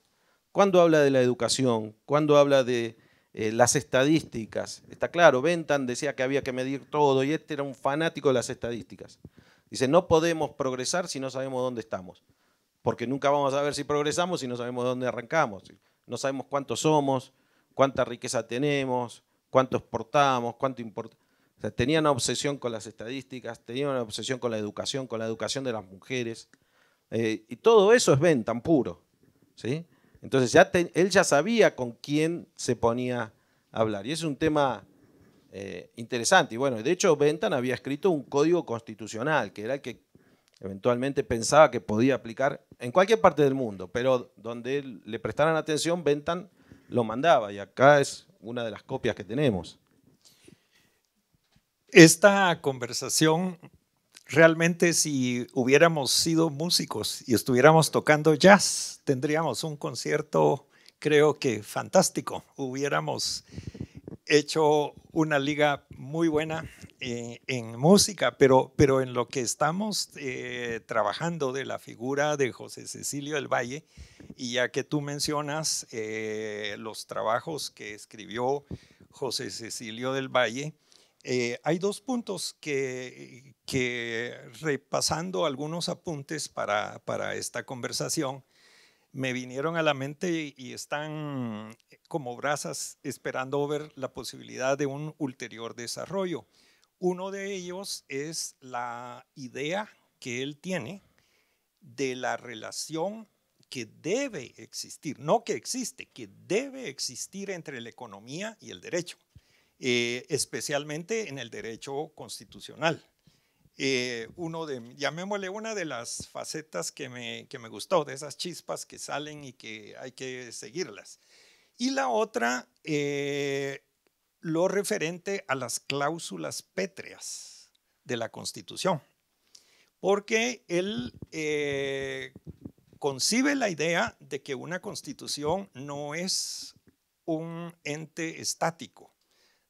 Cuando habla de la educación, cuando habla de eh, las estadísticas, está claro, Bentham decía que había que medir todo y este era un fanático de las estadísticas. Dice, no podemos progresar si no sabemos dónde estamos, porque nunca vamos a ver si progresamos si no sabemos dónde arrancamos, no sabemos cuántos somos, cuánta riqueza tenemos, cuánto exportamos, cuánto importamos tenía una obsesión con las estadísticas, tenía una obsesión con la educación, con la educación de las mujeres. Eh, y todo eso es Bentham, puro. ¿sí? Entonces ya él ya sabía con quién se ponía a hablar. Y es un tema eh, interesante. Y bueno, de hecho Bentham había escrito un código constitucional, que era el que eventualmente pensaba que podía aplicar en cualquier parte del mundo, pero donde le prestaran atención, Bentham lo mandaba. Y acá es una de las copias que tenemos esta conversación, realmente si hubiéramos sido músicos y estuviéramos tocando jazz, tendríamos un concierto, creo que fantástico. Hubiéramos hecho una liga muy buena eh, en música, pero, pero en lo que estamos eh, trabajando de la figura de José Cecilio del Valle, y ya que tú mencionas eh, los trabajos que escribió José Cecilio del Valle, eh, hay dos puntos que, repasando algunos apuntes para, esta conversación me vinieron a la mente y, y, están eh, como brasas esperando ver la posibilidad de un ulterior desarrollo. Uno de ellos es la idea que él tiene de la relación que debe existir, no que existe, que debe existir entre la economía y el derecho. Eh, especialmente en el derecho constitucional. Eh, uno de, llamémosle una de las facetas que me, que me gustó, de esas chispas que salen y que hay que seguirlas. Y la otra, eh, lo referente a las cláusulas pétreas de la Constitución, porque él eh, concibe la idea de que una constitución no es un ente estático,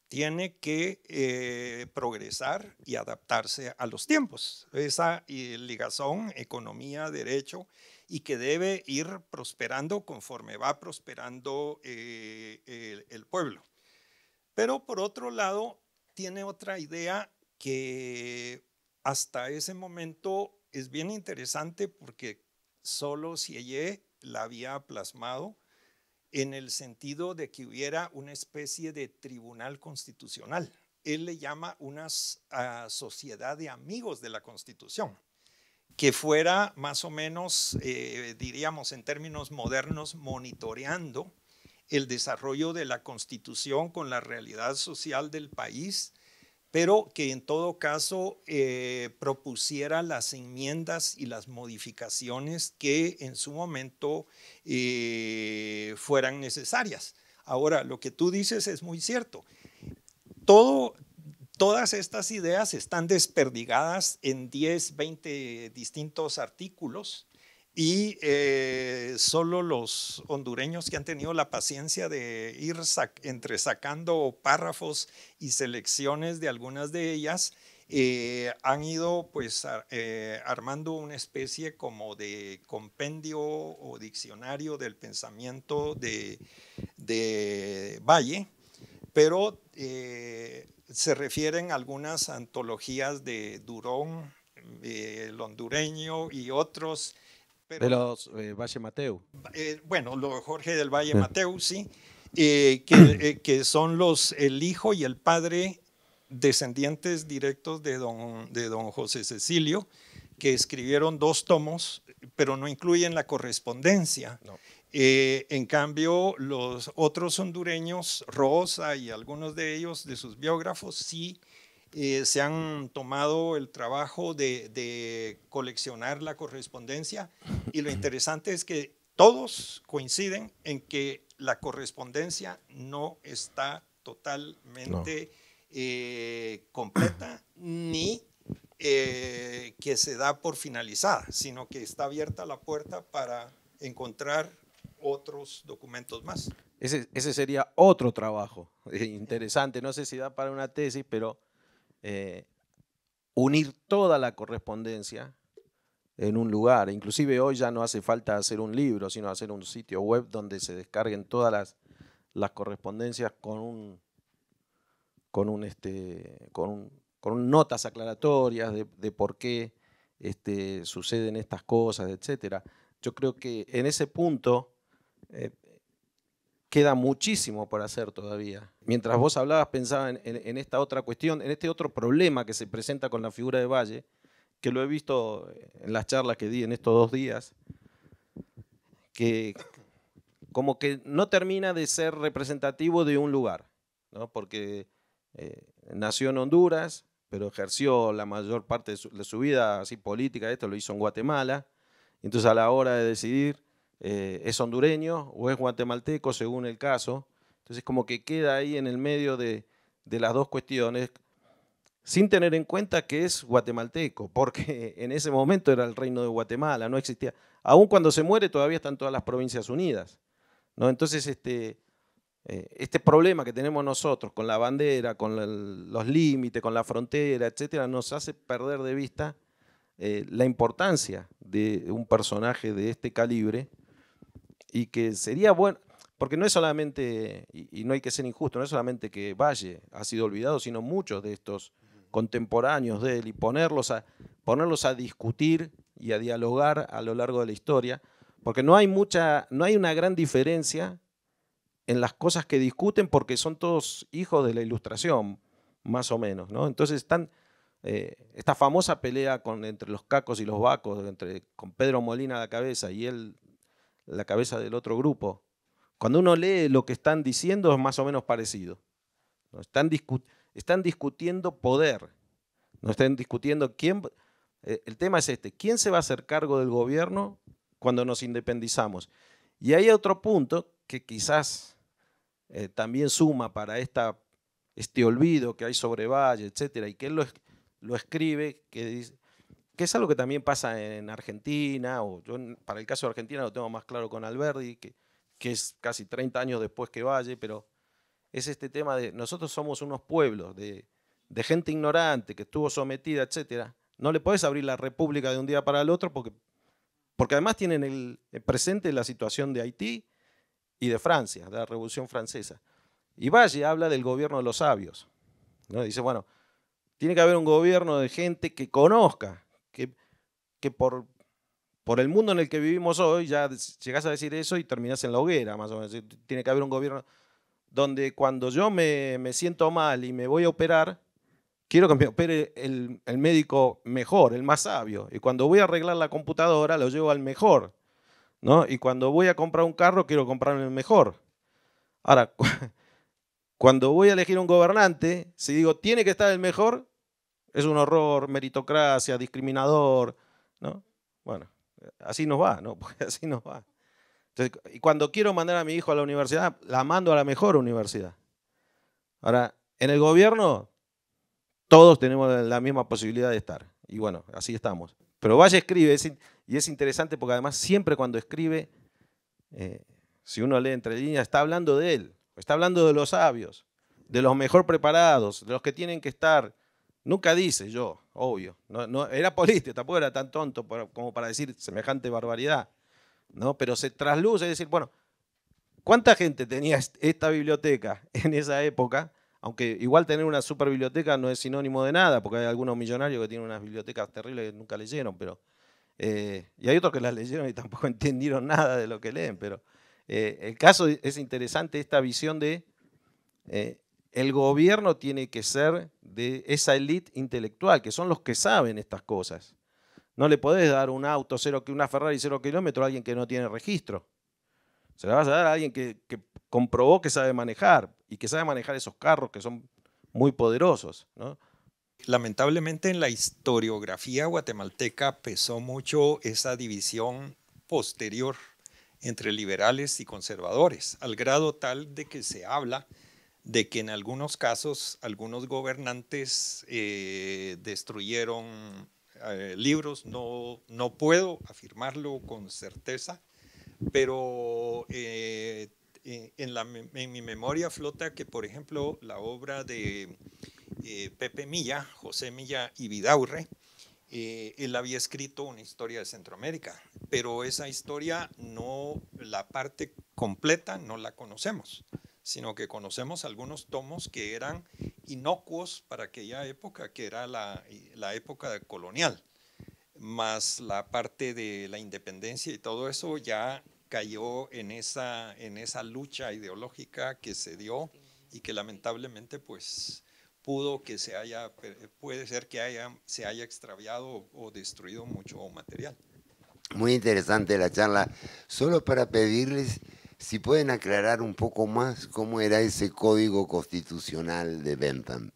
tiene que eh, progresar y adaptarse a los tiempos. Esa eh, ligazón, economía, derecho, y que debe ir prosperando conforme va prosperando eh, el, pueblo. Pero por otro lado, tiene otra idea que hasta ese momento es bien interesante porque solo Sieyé la había plasmado en el sentido de que hubiera una especie de tribunal constitucional. Él le llama una sociedad de amigos de la Constitución, que fuera más o menos, eh, diríamos en términos modernos, monitoreando el desarrollo de la Constitución con la realidad social del país pero que en todo caso eh, propusiera las enmiendas y las modificaciones que en su momento eh, fueran necesarias. Ahora, lo que tú dices es muy cierto. todas estas ideas están desperdigadas en 10, 20 distintos artículos y eh, solo los hondureños que han tenido la paciencia de ir sac entre sacando párrafos y selecciones de algunas de ellas, eh, han ido pues eh, armando una especie como de compendio o diccionario del pensamiento de, de Valle, pero se refieren algunas antologías de Durón, el hondureño y otros de los eh, Valle Mateu. Eh, bueno, los Jorge del Valle eh. Mateu, sí, <clears throat> que, son los, el hijo y el padre descendientes directos de don, de don José Cecilio, que escribieron dos tomos, pero no incluyen la correspondencia. en cambio, los otros hondureños, Rosa y algunos de ellos, de sus biógrafos, sí eh, se han tomado el trabajo de, coleccionar la correspondencia y lo <clears throat> interesante es que todos coinciden en que la correspondencia no está totalmente eh, completa <clears throat> ni eh, que se da por finalizada, sino que está abierta la puerta para encontrar otros documentos más. Ese, ese sería otro trabajo interesante, no sé si da para una tesis, pero eh, unir toda la correspondencia en un lugar. Inclusive hoy ya no hace falta hacer un libro, sino hacer un sitio web donde se descarguen todas las, correspondencias con un con un este con, notas aclaratorias de, por qué este, suceden estas cosas, etcétera. Yo creo que en ese punto eh, queda muchísimo por hacer todavía. Mientras vos hablabas, pensaba en, esta otra cuestión, en este otro problema que se presenta con la figura de Valle, que lo he visto en las charlas que di en estos dos días, que como que no termina de ser representativo de un lugar, ¿no? porque eh, nació en Honduras, pero ejerció la mayor parte de su, vida así política, esto lo hizo en Guatemala, entonces a la hora de decidir eh, es hondureño o es guatemalteco, según el caso. Entonces, como que queda ahí en el medio de, las dos cuestiones, sin tener en cuenta que es guatemalteco, porque <laughs> en ese momento era el reino de Guatemala, no existía. Aún cuando se muere, todavía están todas las provincias unidas. ¿no? Entonces, este, eh, este problema que tenemos nosotros con la bandera, con los límites, con la frontera, etcétera, nos hace perder de vista eh, la importancia de un personaje de este calibre y que sería bueno, porque no es solamente, y, no hay que ser injusto, no es solamente que Valle ha sido olvidado, sino muchos de estos contemporáneos de él y ponerlos a, ponerlos a discutir y a dialogar a lo largo de la historia, porque no hay mucha, no hay una gran diferencia en las cosas que discuten porque son todos hijos de la ilustración, más o menos, ¿no? Entonces están, eh, esta famosa pelea entre los cacos y los vacos, entre, con Pedro Molina a la cabeza y él la cabeza del otro grupo. Cuando uno lee lo que están diciendo es más o menos parecido. Están, discutiendo poder. No están discutiendo quién... Eh, el tema es este, ¿quién se va a hacer cargo del gobierno cuando nos independizamos? Y hay otro punto que quizás eh, también suma para esta, este olvido que hay sobre Valle, etcétera, y que él lo, lo escribe, que dice, que es algo que también pasa en Argentina, o yo para el caso de Argentina lo tengo más claro con Alberdi, que, que es casi 30 años después que Valle, pero es este tema de nosotros somos unos pueblos de, de gente ignorante que estuvo sometida, etcétera. No le podés abrir la república de un día para el otro porque, porque además tienen el, eh, presente la situación de Haití y de Francia, de la Revolución Francesa. Y Valle habla del gobierno de los sabios. ¿no? Dice, bueno, tiene que haber un gobierno de gente que conozca que, que por, por el mundo en el que vivimos hoy ya llegas a decir eso y terminas en la hoguera, más o menos. Tiene que haber un gobierno donde cuando yo me, siento mal y me voy a operar, quiero que me opere el, médico mejor, el más sabio. Y cuando voy a arreglar la computadora, lo llevo al mejor. ¿no? Y cuando voy a comprar un carro, quiero comprar el mejor. Ahora, <laughs> cuando voy a elegir un gobernante, si digo, tiene que estar el mejor, es un horror, meritocracia, discriminador, ¿no? Bueno, así nos va, ¿no? <laughs> así nos va. y cuando quiero mandar a mi hijo a la universidad, la mando a la mejor universidad. Ahora, en el gobierno, todos tenemos la misma posibilidad de estar. Y bueno, así estamos. Pero vaya escribe, y es interesante porque además siempre cuando escribe, eh, si uno lee entre líneas, está hablando de él, está hablando de los sabios, de los mejor preparados, de los que tienen que estar Nunca dice yo, obvio. No, no, era político, tampoco era tan tonto como para decir semejante barbaridad. ¿no? Pero se trasluce, es decir, bueno, ¿cuánta gente tenía esta biblioteca <laughs> en esa época? Aunque igual tener una super biblioteca no es sinónimo de nada, porque hay algunos millonarios que tienen unas bibliotecas terribles que nunca leyeron, pero. Eh, y hay otros que las leyeron y tampoco <laughs> entendieron nada de lo que leen, pero eh, el caso es interesante esta visión de eh, el gobierno tiene que ser de esa élite intelectual, que son los que saben estas cosas. No le podés dar un auto, cero, una Ferrari cero kilómetro a alguien que no tiene registro. Se la vas a dar a alguien que, comprobó que sabe manejar y que sabe manejar esos carros que son muy poderosos. Lamentablemente en la historiografía guatemalteca pesó mucho esa división posterior entre liberales y conservadores, al grado tal de que se habla de que en algunos casos algunos gobernantes eh, destruyeron eh, libros. No, puedo afirmarlo con certeza, pero eh, en, en, mi memoria flota que, por ejemplo, la obra de Pepe Milla, José Milla y Vidaurre, él había escrito una historia de Centroamérica, pero esa historia no, la parte completa no la conocemos sino que conocemos algunos tomos que eran inocuos para aquella época, que era la, época colonial, más la parte de la independencia y todo eso ya cayó en esa, en esa lucha ideológica que se dio y que lamentablemente pues pudo que se haya, puede ser que haya, se haya extraviado o destruido mucho material. Muy interesante la charla. Solo para pedirles si pueden aclarar un poco más cómo era ese código constitucional de Bentham,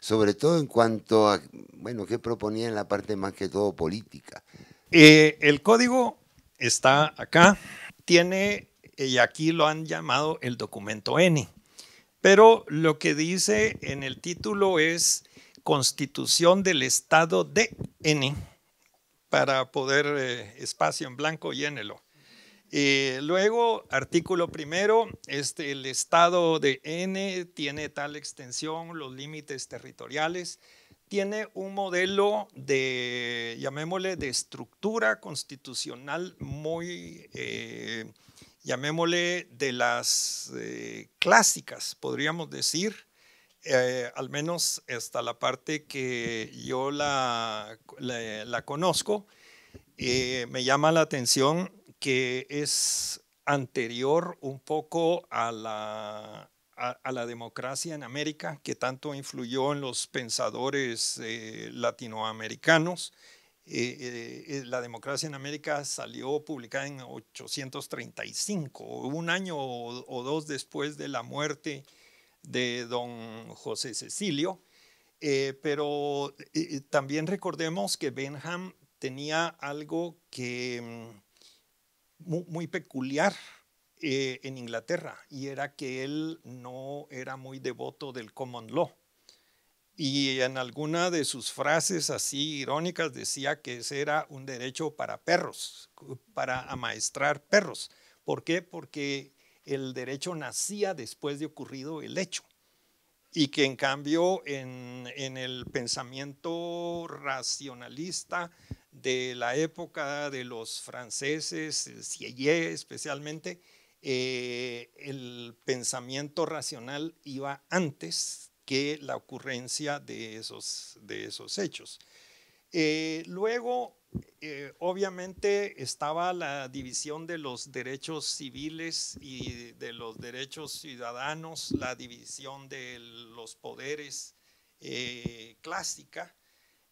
sobre todo en cuanto a, bueno, qué proponía en la parte más que todo política. Eh, el código está acá, tiene, eh, y aquí lo han llamado el documento N, pero lo que dice en el título es Constitución del Estado de N, para poder eh, espacio en blanco, llénelo. Eh, luego, artículo primero, este, el estado de N tiene tal extensión, los límites territoriales, tiene un modelo de, llamémosle, de estructura constitucional muy, eh, llamémosle, de las eh, clásicas, podríamos decir, al menos hasta la parte que yo la, la, la conozco, me llama la atención que es anterior un poco a la, a, la democracia en América, que tanto influyó en los pensadores eh, latinoamericanos. Eh, eh, la democracia en América salió publicada en 835, un año o, o dos después de la muerte de don José Cecilio. pero también recordemos que Benham tenía algo que mm, muy, peculiar eh, en Inglaterra y era que él no era muy devoto del common law. Y en alguna de sus frases así irónicas decía que ese era un derecho para perros, para amaestrar perros. ¿Por qué? Porque el derecho nacía después de ocurrido el hecho. Y que en cambio en, en el pensamiento racionalista de la época de los franceses, Sieyé especialmente, eh, el pensamiento racional iba antes que la ocurrencia de esos, hechos. Eh, luego, eh, obviamente, estaba la división de los derechos civiles y de los derechos ciudadanos, la división de los poderes clásica,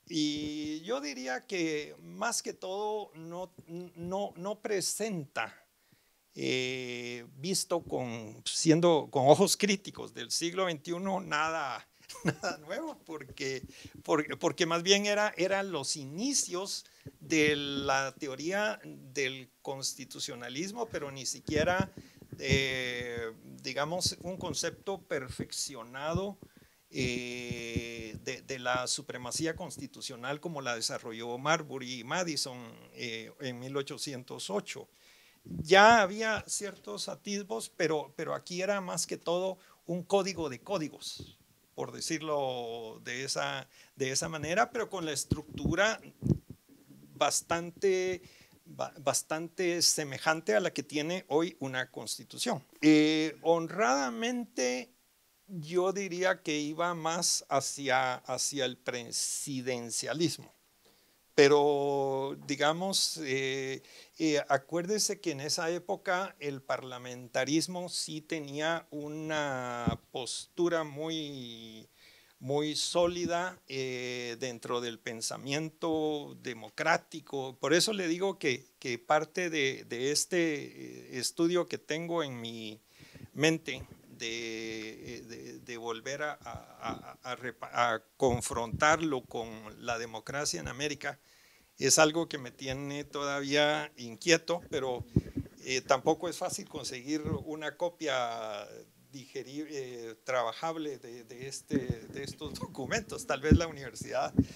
y yo diría que más que todo no, presenta, eh, visto con, siendo, con ojos críticos del siglo XXI, <laughs> nada, nuevo, porque, más bien era, eran los inicios de la teoría del constitucionalismo, pero ni siquiera, eh, digamos, un concepto perfeccionado eh, de, la supremacía constitucional como la desarrolló Marbury y Madison eh, en 1808. Ya había ciertos atisbos, pero, pero aquí era más que todo un código de códigos, por decirlo de esa, de esa manera, pero con la estructura bastante bastante semejante a la que tiene hoy una constitución. Eh, honradamente yo diría que iba más hacia, hacia el presidencialismo. Pero, digamos, eh, eh, acuérdese que en esa época el parlamentarismo sí tenía una postura muy, muy sólida eh, dentro del pensamiento democrático. Por eso le digo que, parte de este estudio que tengo en mi mente eh, de, de, volver a, a, confrontarlo con la democracia en América es algo que me tiene todavía inquieto, pero eh, tampoco es fácil conseguir una copia eh, trabajable de, este, de estos <laughs> documentos. Tal vez la universidad... <laughs>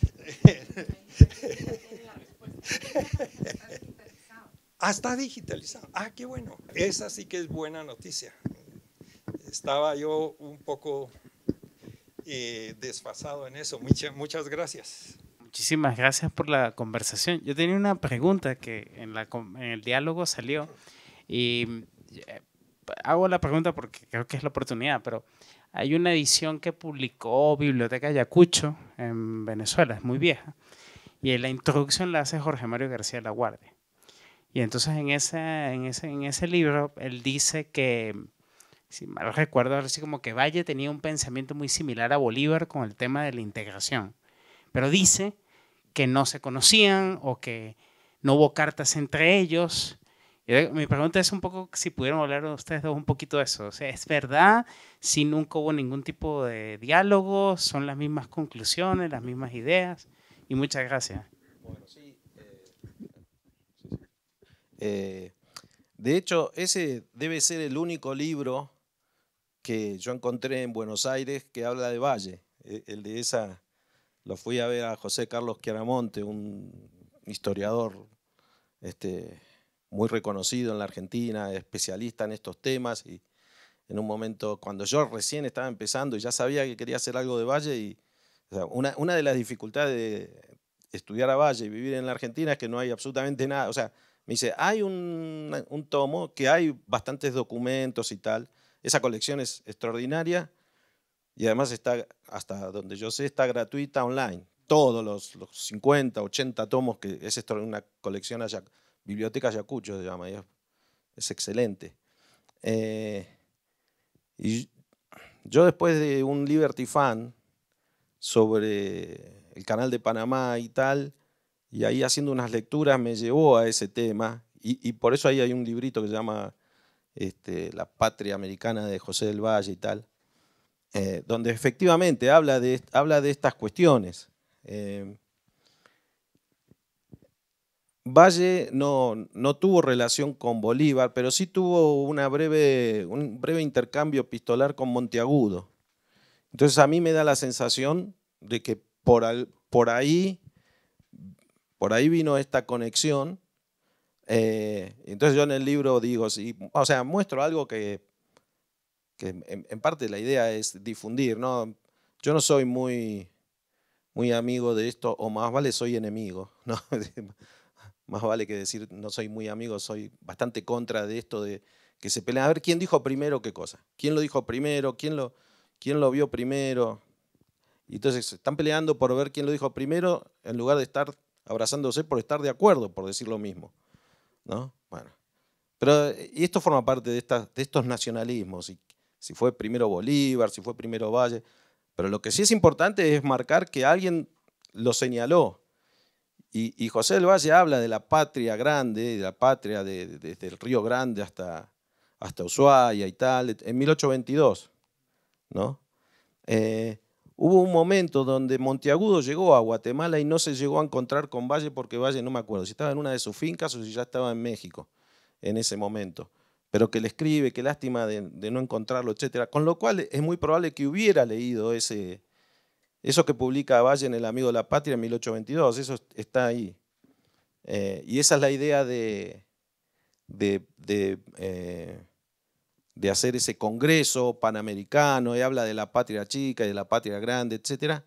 <laughs> Ah, está digitalizado. Ah, qué bueno. Esa sí que es buena noticia estaba yo un poco eh, desfasado en eso. muchas gracias. Muchísimas gracias por la conversación. Yo tenía una pregunta que en, el diálogo salió y eh, hago la pregunta porque creo que es la oportunidad, pero hay una edición que publicó Biblioteca Ayacucho en Venezuela, es muy vieja, y en la introducción la hace Jorge Mario García La Y entonces en ese, ese, en ese libro él dice que si mal recuerdo, así como que Valle tenía un pensamiento muy similar a Bolívar con el tema de la integración. Pero dice que no se conocían o que no hubo cartas entre ellos. mi pregunta es un poco si pudieron hablar ustedes dos un poquito de eso. O sea, ¿es verdad si nunca hubo ningún tipo de diálogo? ¿Son las mismas conclusiones, las mismas ideas? Y muchas gracias. Bueno, sí. Eh, eh, de hecho, ese debe ser el único libro que yo encontré en Buenos Aires que habla de Valle. E-, el de esa, lo fui a ver a José Carlos Chiaramonte, un historiador este, muy reconocido en la Argentina, especialista en estos temas. Y en un momento, cuando yo recién estaba empezando y ya sabía que quería hacer algo de Valle, y una, una, de las dificultades de estudiar a Valle y vivir en la Argentina es que no hay absolutamente nada. O sea, me dice, hay un, un tomo que hay bastantes documentos y tal, esa colección es extraordinaria y además está, hasta donde yo sé, está gratuita online. Todos los, 50, 80 tomos, que es una colección, allá, Biblioteca Yacucho se llama, es, excelente. Eh, y yo después de un Liberty Fan sobre el canal de Panamá y tal, y ahí haciendo unas lecturas me llevó a ese tema, y, y por eso ahí hay un librito que se llama este, la patria americana de José del Valle y tal, eh, donde efectivamente habla de, habla de estas cuestiones. Eh, Valle no, tuvo relación con Bolívar, pero sí tuvo una breve, un breve intercambio pistolar con Monteagudo. Entonces a mí me da la sensación de que por, ahí, por ahí vino esta conexión eh, entonces yo en el libro digo, o sea, muestro algo que, en, parte la idea es difundir, Yo no soy muy, muy amigo de esto, o más vale soy enemigo, <laughs> más vale que decir no soy muy amigo, soy bastante contra de esto de que se pelean. A ver, ¿quién dijo primero qué cosa? ¿Quién lo dijo primero? ¿Quién lo, quién lo vio primero? Y entonces están peleando por ver quién lo dijo primero en lugar de estar abrazándose por estar de acuerdo, por decir lo mismo. ¿no? Bueno. Pero eh, y esto forma parte de, estas, de estos nacionalismos, si, si fue primero Bolívar, si fue primero Valle, pero lo que sí es importante es marcar que alguien lo señaló. Y, José del Valle habla de la patria grande, de la patria desde el Río Grande hasta, hasta Ushuaia y tal, en 1822, ¿no? Eh, Hubo un momento donde Monteagudo llegó a Guatemala y no se llegó a encontrar con Valle porque Valle no me acuerdo si estaba en una de sus fincas o si ya estaba en México en ese momento. Pero que le escribe, qué lástima de, no encontrarlo, etc. Con lo cual es muy probable que hubiera leído ese, eso que publica Valle en El Amigo de la Patria en 1822, eso está ahí. Eh, y esa es la idea de, de, eh, de hacer ese congreso panamericano y habla de la patria chica y de la patria grande, etc.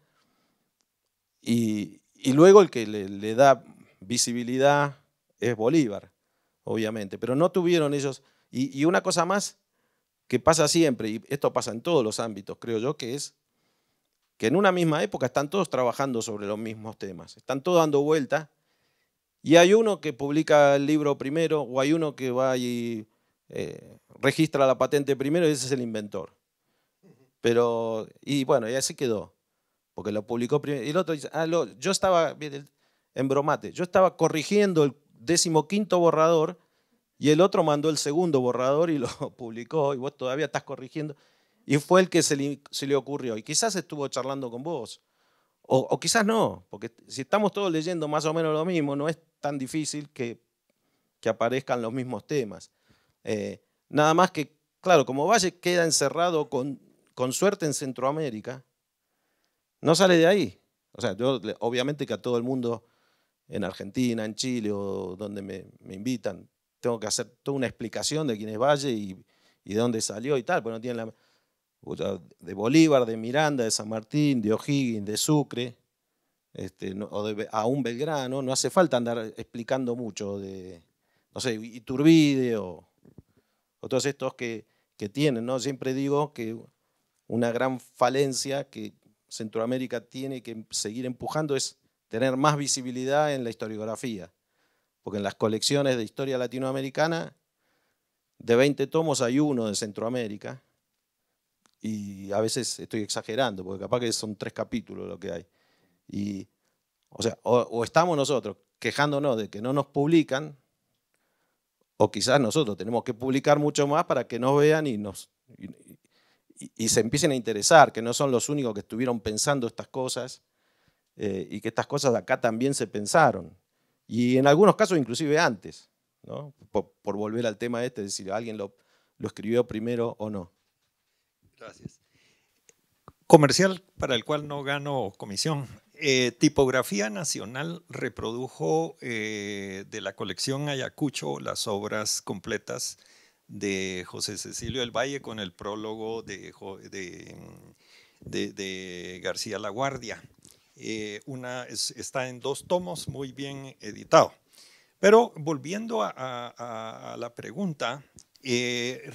Y, luego el que le, da visibilidad es Bolívar, obviamente, pero no tuvieron ellos. Y, una cosa más que pasa siempre, y esto pasa en todos los ámbitos, creo yo, que es que en una misma época están todos trabajando sobre los mismos temas, están todos dando vuelta, y hay uno que publica el libro primero, o hay uno que va y eh, registra la patente primero y ese es el inventor. Pero, y bueno, y así quedó, porque lo publicó primero. Y el otro dice, ah, yo estaba, en bromate, yo estaba corrigiendo el decimoquinto borrador y el otro mandó el segundo borrador y <laughs> lo publicó y vos todavía estás corrigiendo. Y fue el que se le, ocurrió. Y quizás estuvo charlando con vos. O, o, quizás no, porque si estamos todos leyendo más o menos lo mismo, no es tan difícil que, que aparezcan los mismos temas. Eh, nada más que, claro, como Valle queda encerrado con, con suerte en Centroamérica, no sale de ahí. O sea, yo obviamente que a todo el mundo en Argentina, en Chile o donde me, invitan, tengo que hacer toda una explicación de quién es Valle y, de dónde salió y tal, porque no la de Bolívar, de Miranda, de San Martín, de O'Higgins, de Sucre, este, o de, aún Belgrano, no hace falta andar explicando mucho de, no sé, Iturbide o, o todos estos que, que tienen. ¿no? Siempre digo que una gran falencia que Centroamérica tiene que seguir empujando es tener más visibilidad en la historiografía, porque en las colecciones de historia latinoamericana, de 20 tomos hay uno de Centroamérica, y a veces estoy exagerando, porque capaz que son tres capítulos lo que hay. Y, o sea, o estamos nosotros quejándonos de que no nos publican, o quizás nosotros tenemos que publicar mucho más para que nos vean y, nos, y, se empiecen a interesar, que no son los únicos que estuvieron pensando estas cosas eh, y que estas cosas acá también se pensaron. Y en algunos casos inclusive antes, ¿no? por, volver al tema este, decir, si alguien lo, lo escribió primero o no. Gracias. Comercial para el cual no gano comisión, eh, tipografía Nacional reprodujo eh, de la colección Ayacucho las obras completas de José Cecilio del Valle con el prólogo de, García La Guardia. Eh, una, está en dos tomos, muy bien editado. Pero volviendo a la pregunta,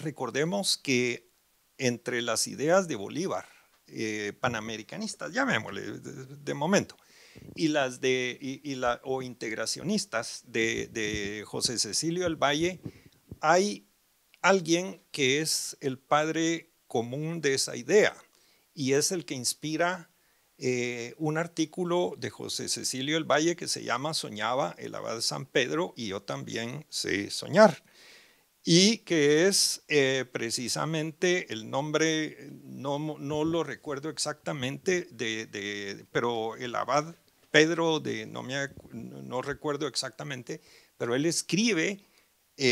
recordemos que entre las ideas de Bolívar eh, panamericanistas, llamémosle, de, momento, y las de, o integracionistas de, de José Cecilio del Valle, hay alguien que es el padre común de esa idea y es el que inspira eh, un artículo de José Cecilio del Valle que se llama Soñaba el abad San Pedro y yo también sé soñar y que es eh, precisamente el nombre, no, lo recuerdo exactamente, de, pero el abad Pedro, de, no, recuerdo exactamente, pero él escribe 30,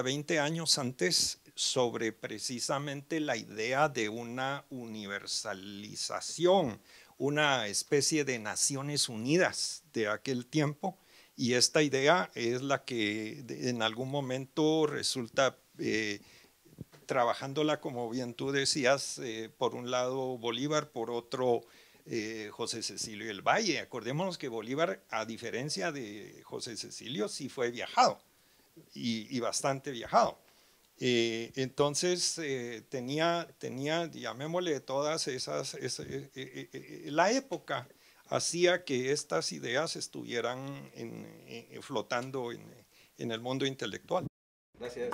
eh, 20 años antes sobre precisamente la idea de una universalización, una especie de Naciones Unidas de aquel tiempo y esta idea es la que en algún momento resulta, eh, trabajándola como bien tú decías, eh, por un lado Bolívar, por otro eh, José Cecilio el Valle. Acordémonos que Bolívar, a diferencia de José Cecilio, sí fue viajado y, bastante viajado. entonces tenía, tenía, llamémosle todas esas, esas e, e, e, la época hacía que estas ideas estuvieran eh, eh, flotando en, en el mundo intelectual. Gracias.